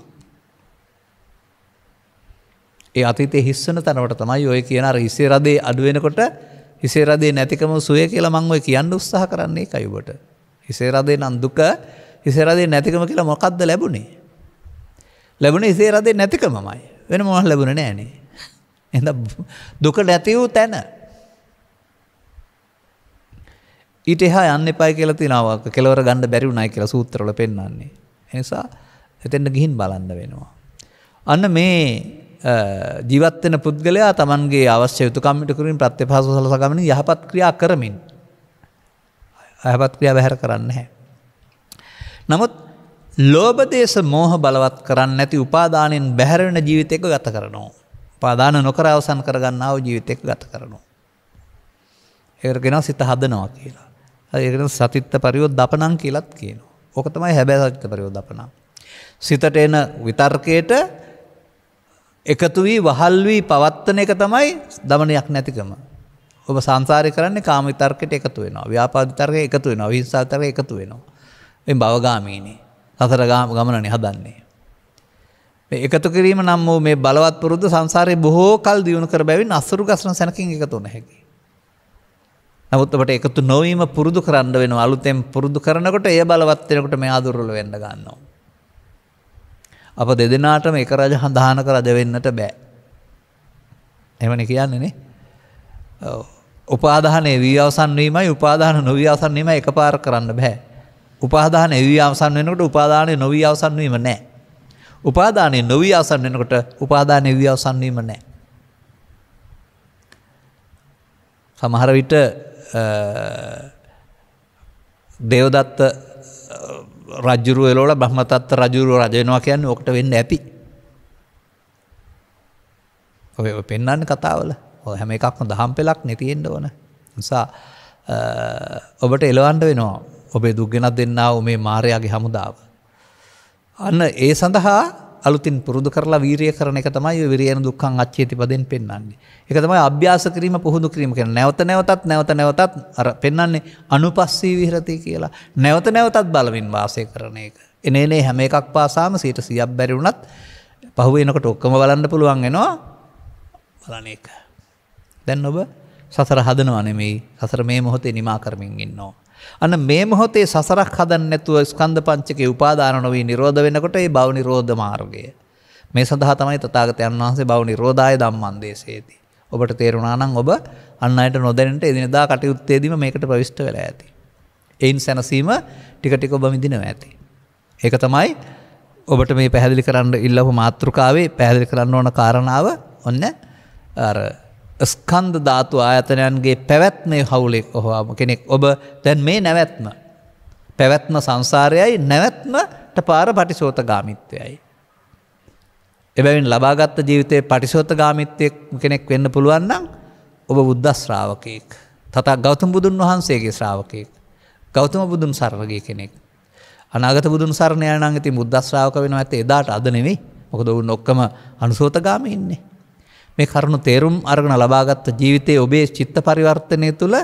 ඒ අතීතය හිස්සන තැනට තමයි ඔය කියන හිසේ රදේ අඩුවෙනකොට හිසේ රදේ නැතිකම සුවය කියල මං ඔය කියන්න උත්සාහ කරන්නේ කයුබට. හිසේ රදේ නන්දුක හිසේ රදේ නැතිකම කියලා මොකක්ද ලැබුණේ. ලැබුණ හිසේ රදේ නැතිකමමයි වෙන මොහ ලැබුණ නෑනේ. එ දුක නැතිවූ තැන ඊට එහා යන්න එපයි කියලා තිනාවක් කෙලවර ගණඩ බැරිවුණයි කියලා සූත්‍රල පෙන්න්නන්නේ. එනිසා එතෙන්ට ගිහින් බලන්න වෙනවා. අන්න මේ ජීවත්වෙන පුද්ගලයා තමන්ගේ අවශ්‍ය යුතුකම්මිටකරින් ප්‍රත්්‍ය පාස සලසගමන යහපත් ක්‍රියා කරමින්. අයපත් ක්‍රියා බැහැර කරන්න හැ. නමුත් ලෝබදේශ මෝහ බලවත් කරන්න ඇති උපාදානයෙන් බැහැරවෙන ජීවිතයක ගත කරනවා. පාදාන නොකර අවසන් කරගන්නාව ජීවිතයක ගත කරනවා. ඒකගෙන සිත හදනවා කියලා. ඒකට සතිත්ත පරියෝත් දපනං කියලත් කියනවා. ඕක තමයි හැබැ සතිත්ත පරියෝත් දපනා. සිතට එන විතර්කයට එකතු වී වහල් වී පවත්තන එක තමයි දමනයක් නැතිකම. ඔබ සංසාරය කරන්නේ කාම විතර්කයට එකතු වෙනවා ව්‍යාපාධිතර්ක එකතු වෙනවා විංසාතර එකතු වෙනවා. එ බවගාමීනේ සතර ගමනනි හදන්නේ. එකතු කිරීම නම් වූ මේ බලවත් පුරුද්ධ සංසාරය බොහෝ කල් දියුණු කර බැවින් අසුරු ගස්න සැනකින් එකතු නැහැකි. නමුත් ඔබට එකතු නොවීම පුරුදු කරන්න වෙන අලුතෙන් පුරුදු කරනකොට ඒ බලවත්වෙනකොට මේ අදුරල වෙන්න ගන්නවා. අප දෙදෙනාටම එක රජ හඳහානක රජ වෙන්නට බෑ. එමන කියන්නේනේ උපාධානය වී අවසන්වීමයි උපාධාන නොවී අවසන්වීම එක පාර කරන්න බැහැ. උපාධාන එවී අවසන් වෙනකට උපාධානය නොවී අවසන්වීම නෑ. උපාධානය නොවී අවසන් වෙනකොට උපාධානය එවී අවසන්වීම නෑ. සමහර විට දේවදත්ත රජ්ජුරුව එලෝල බ්‍රහ්මතත්ත රජුරුව රජයනවා කියන්න ඔක්ට වෙන්න ඇපි. ඔය පෙන්න්න කතාවල ඔ හැම එකක්ම දහම් පෙලක් නැතිෙන්ට ඕන නිසා ඔබට එලවන්ට වෙනවා ඔබේ දුක්ගෙනත් දෙන්නාව මේ මාරයාගේ හමුදාව. අන්න ඒ සඳහා අලුතින් පුරුදු කරලා වීරිය කරන එක තමයි විරියන දුක්කන් අච්චේතිපදෙන් පෙන්න්නේ. එක තමයි අභ්‍යාස කිරීම පුහුදු කිරීම කියෙන නැවත නැවතත් නැවත නැවතත් අර පෙන්න්නේ අනුපස්සී විහරති කියලා. නැවත නැවතත් බලවින් වාසය කරන එක. එනේනේ හැම එකක් පාසාම සීට සියක් බැරිවුනත් පහුවෙනකට ඔක්කම බලන්න පුළුවන් එෙනවා බලන එක. දැන් ඔබ සසර හදනවනෙමෙයි සසර මේ මොහොතේ නිමා කරමින් ඉන්නවා. අන්න මේ මොහොතේ සසරක් හදන්න නැතුව ස්කන්ධ පංචකේ උපාදාන නොවී නිරෝධ වෙනකොට ඒ භව නිරෝධ මාර්ගය. මේ සඳහා තමයි තථාගතයන් වහන්සේ භව නිරෝධාය ධම්මං දේශේති. ඔබට තේරුණා නම් ඔබ අන් අයට නොදැනෙන්නට එදිනදා කටයුත්තේදීම මේකට ප්‍රවිෂ්ඨ වෙලා ඇති. එයින් සැනසීම ටික ටික ඔබ විඳිනවා ඇති. ඒක තමයි ඔබට මේ පැහැදිලි කරන්න ඉල්ලපු මාතෘකාවේ පැහැදිලි කරන්න ඕන කාරණාව ඔන්න අර ස්කන්ධ ධාතු ආයතනයන්ගේ පැවැත්මේ හවුලෙක් ඔහවාම කෙනෙක් ඔබ දැන් මේ නැවැත්ම. පැවැත්ම සංසාරයයි නැවැත්මට පාර පටිසෝත ගාමිත්වයයි. එබැවින් ලබාගත්ත ජීවිතයේ පටිසෝත ගාමිත්‍යයක් කෙනෙක් වෙන්න පුළුවන්නම් ඔබ බුද්ධ ශ්‍රාවකයෙක්. තතා ගෞතම බුදුන් වහන්සේගේ ශ්‍රාවකයෙක්. ගෞතම බුදුන් සරණගේ කෙනෙක්. අනාගත බුදුන් සරණයනන් ඇති බුද්ධ ශ්‍රාවක වෙන ඇත එදාට අදනෙවෙයි මොකද ඔවුන් ඔක්කම අනුසෝතගාම ඉන්නේ. මේ කරුණු තේරුම් අරගන ලබාගත්ත ජීවිතය ඔබේ චිත්ත පරිවර්තනය තුළ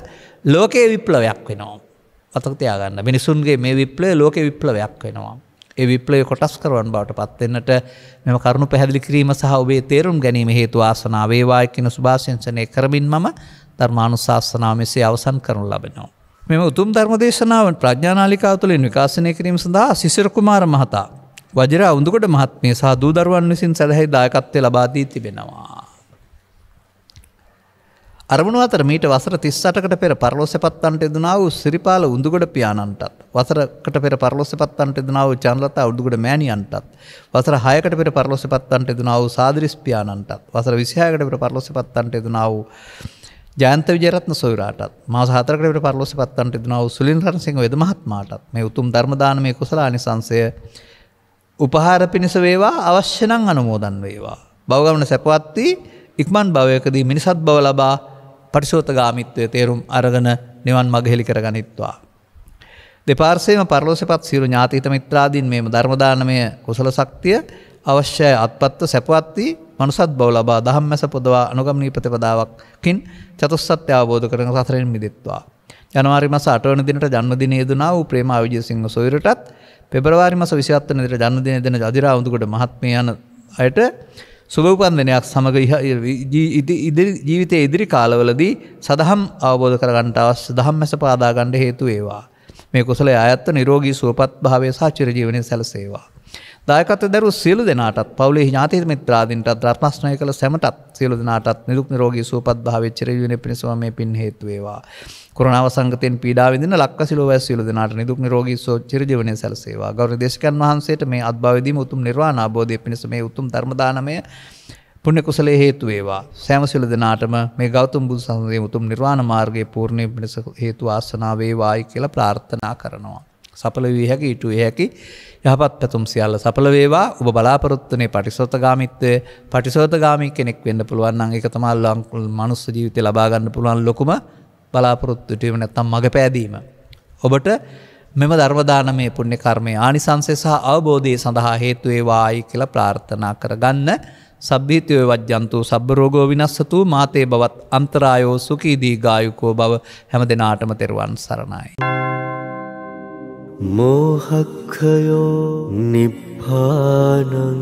ලෝකයේ විප්ලවයක් වෙනවා. අතකතියාගන්න මිනිසුන්ගේ මේ විප්ලය ලෝක විප්ලවයක් වෙනවා. ඒ විප්ලය කොටස් කරවන් බවට පත්වෙන්නට මෙම කරුණු පැහැදිලි කිරීම සහ ඔබේ තේරුම් ගැනීම හේතු ආසනාවේවා කියන සුභාශංසනය කරමින් මම ධර්මානු ශාස්ථනාව මෙසේ අවසන් කරනු ලබෙනවා. මෙම උතුම් ධර්මදේශනාවන් ප්‍රඥානාලිකාව තුළින් විකාශනය කිරීම සඳහා සිසිරකුමාර මහතා. වජර උඳකොට මහත්මේ සහ දූදරුවන් විසින් සැලහහි දායකත්වය ලබාදී තිබෙනවා. අරමුණු අතර මීට වසර 38කට පෙර පරලෝසෙපත්තන්ට එදුනා වූ සිරිපාල උඳුගොඩ පියාණන්ටත් වසරකට පෙර පරලෝසෙපත්තන්ට එදුනා වූ චන්ද්‍රතා උඩුගොඩ මෑණියන්ටත් වසර 6කට පෙර පරලෝසෙපත්තන්ට එදුනා වූ සාදරිස් පියාණන්ටත් වසර 26කට පෙර පරලෝසෙපත්තන්ට එදුනා වූ ජයන්ත විජයරත්න සොයුරාටත් මාස 4කට පෙර පරලෝසෙපත්තන්ට එදුනා වූ සුලින් රණසිංහ වෙද මහත්මයාටත් මේ උතුම් ධර්ම දානමේ කුසල ආනිසංසය උපහාර පිණිස වේවා අවශ්‍ය නම් අනුමෝදන් වේවා බවගමන සැපවත් වී ඉක්මන් භවයකදී මිනිසත් බව ලබා පටිසෝතගාමිත්වය තේරුම් අරගන නිවන් මගහෙළි කරගනිත්වා. දෙපාර්සේම පරලෝසපත් සිරු ඥාතීත මිත්‍රාදීන් මෙම ධර්මදානමය කුසල සක්තිය අවශ්‍යය අත්පත්ව සැපවත්වී මනුසත් බව ලබා දහම් මැස පොදවා අනුගමනී ප්‍රතිපදාවක්කින් චතුස්සත්්‍ය අවබෝධ කරන සසරෙන් මිදිත්වා. ජනවාරි මස අටවන දිනට ජන්මදින ේදනා වූ ප්‍රේම විජයසිංහ සොයුරටත් පෙබරවාරි මස විශත්වනදිට ජන්මදින දෙන ජදිරාවඳකට මහත්මයන අයට සුභඋපන්දනයක් සමඟ ඉදිරි ජීවිතය ඉදිරි කාලවලදී සදහම් අවබෝධ කරගන්ට අවස් දහම් මැස පාදාගණ්ඩ හේතු ඒවා. මේ කුසල අයත්ව නිරෝගී සුවපත් භාවය සාචිරජීවනය සැලසේවා. දායකත දරු සියලු දෙනාටත් පවුලේ ඥාති මිත්‍රාදීන්ටත් රත්නස්නය කළ සැමටත් සියලු දෙනාටත් නිරුක් නිරෝගී සුවපත් භාවිච්චර විනේ පිණිසම මේ පින් හේතු වේවා. කොරණාව සංගතයෙන් පීඩා විඳින ලක්කසිලෝ වැස් සියලු දෙනාට නිරුක් නිරෝගී සුව චිරජීවනයේ සැලසේවා. ගෞරව දේශකයන් වහන්සේට මේ අත්භවයේදීම උතුම් නිර්වාණ අවබෝධය පිණිස මේ උතුම් ධර්ම දානමය පුුණ කුසලේ හේතුවේවා සෑමසිල දෙනාටම මේ ගෞතුම් බුදු සහඳේ උතුම් නිර්වාණ මාර්ගය පූර්ණය පිණිස හේතු ආසනාවේ වායි කියල ප්‍රාර්ථනා කරනවා. සපල වී හැකි ඉටු හැකි යහපත් පැතුම් සියල්ල සපල වේවා ඔබ බලාපොරොත්වනේ පටිසෝතගාමිත්වය පටිසෝතගාමි කෙනෙක් වෙන්න පුළුවන් එක තමල් අංකුල් මනුස්ස ජීවිතය ලබාගන්න පුළුවන් ලොකුම බලාපොරොත්තුටීම නැත්තම් මඟ පෑදීම. ඔබට මෙම ධර්මදානමය පුුණ්‍ය කර්මය ආනිසංසය සහ අවබෝධය සඳහා හේතුවේවායි කියල ප්‍රාර්ථනා කරගන්න සබ්භීතයෝ වජ්‍යන්තු සබ්බරෝගෝ විනස්සතු මාතේ බවත් අන්තරායෝ සුකීදී ගායුකෝ බව හැම දෙනාටම තෙරුවන් සරණයි. मोहखयो निब्बानं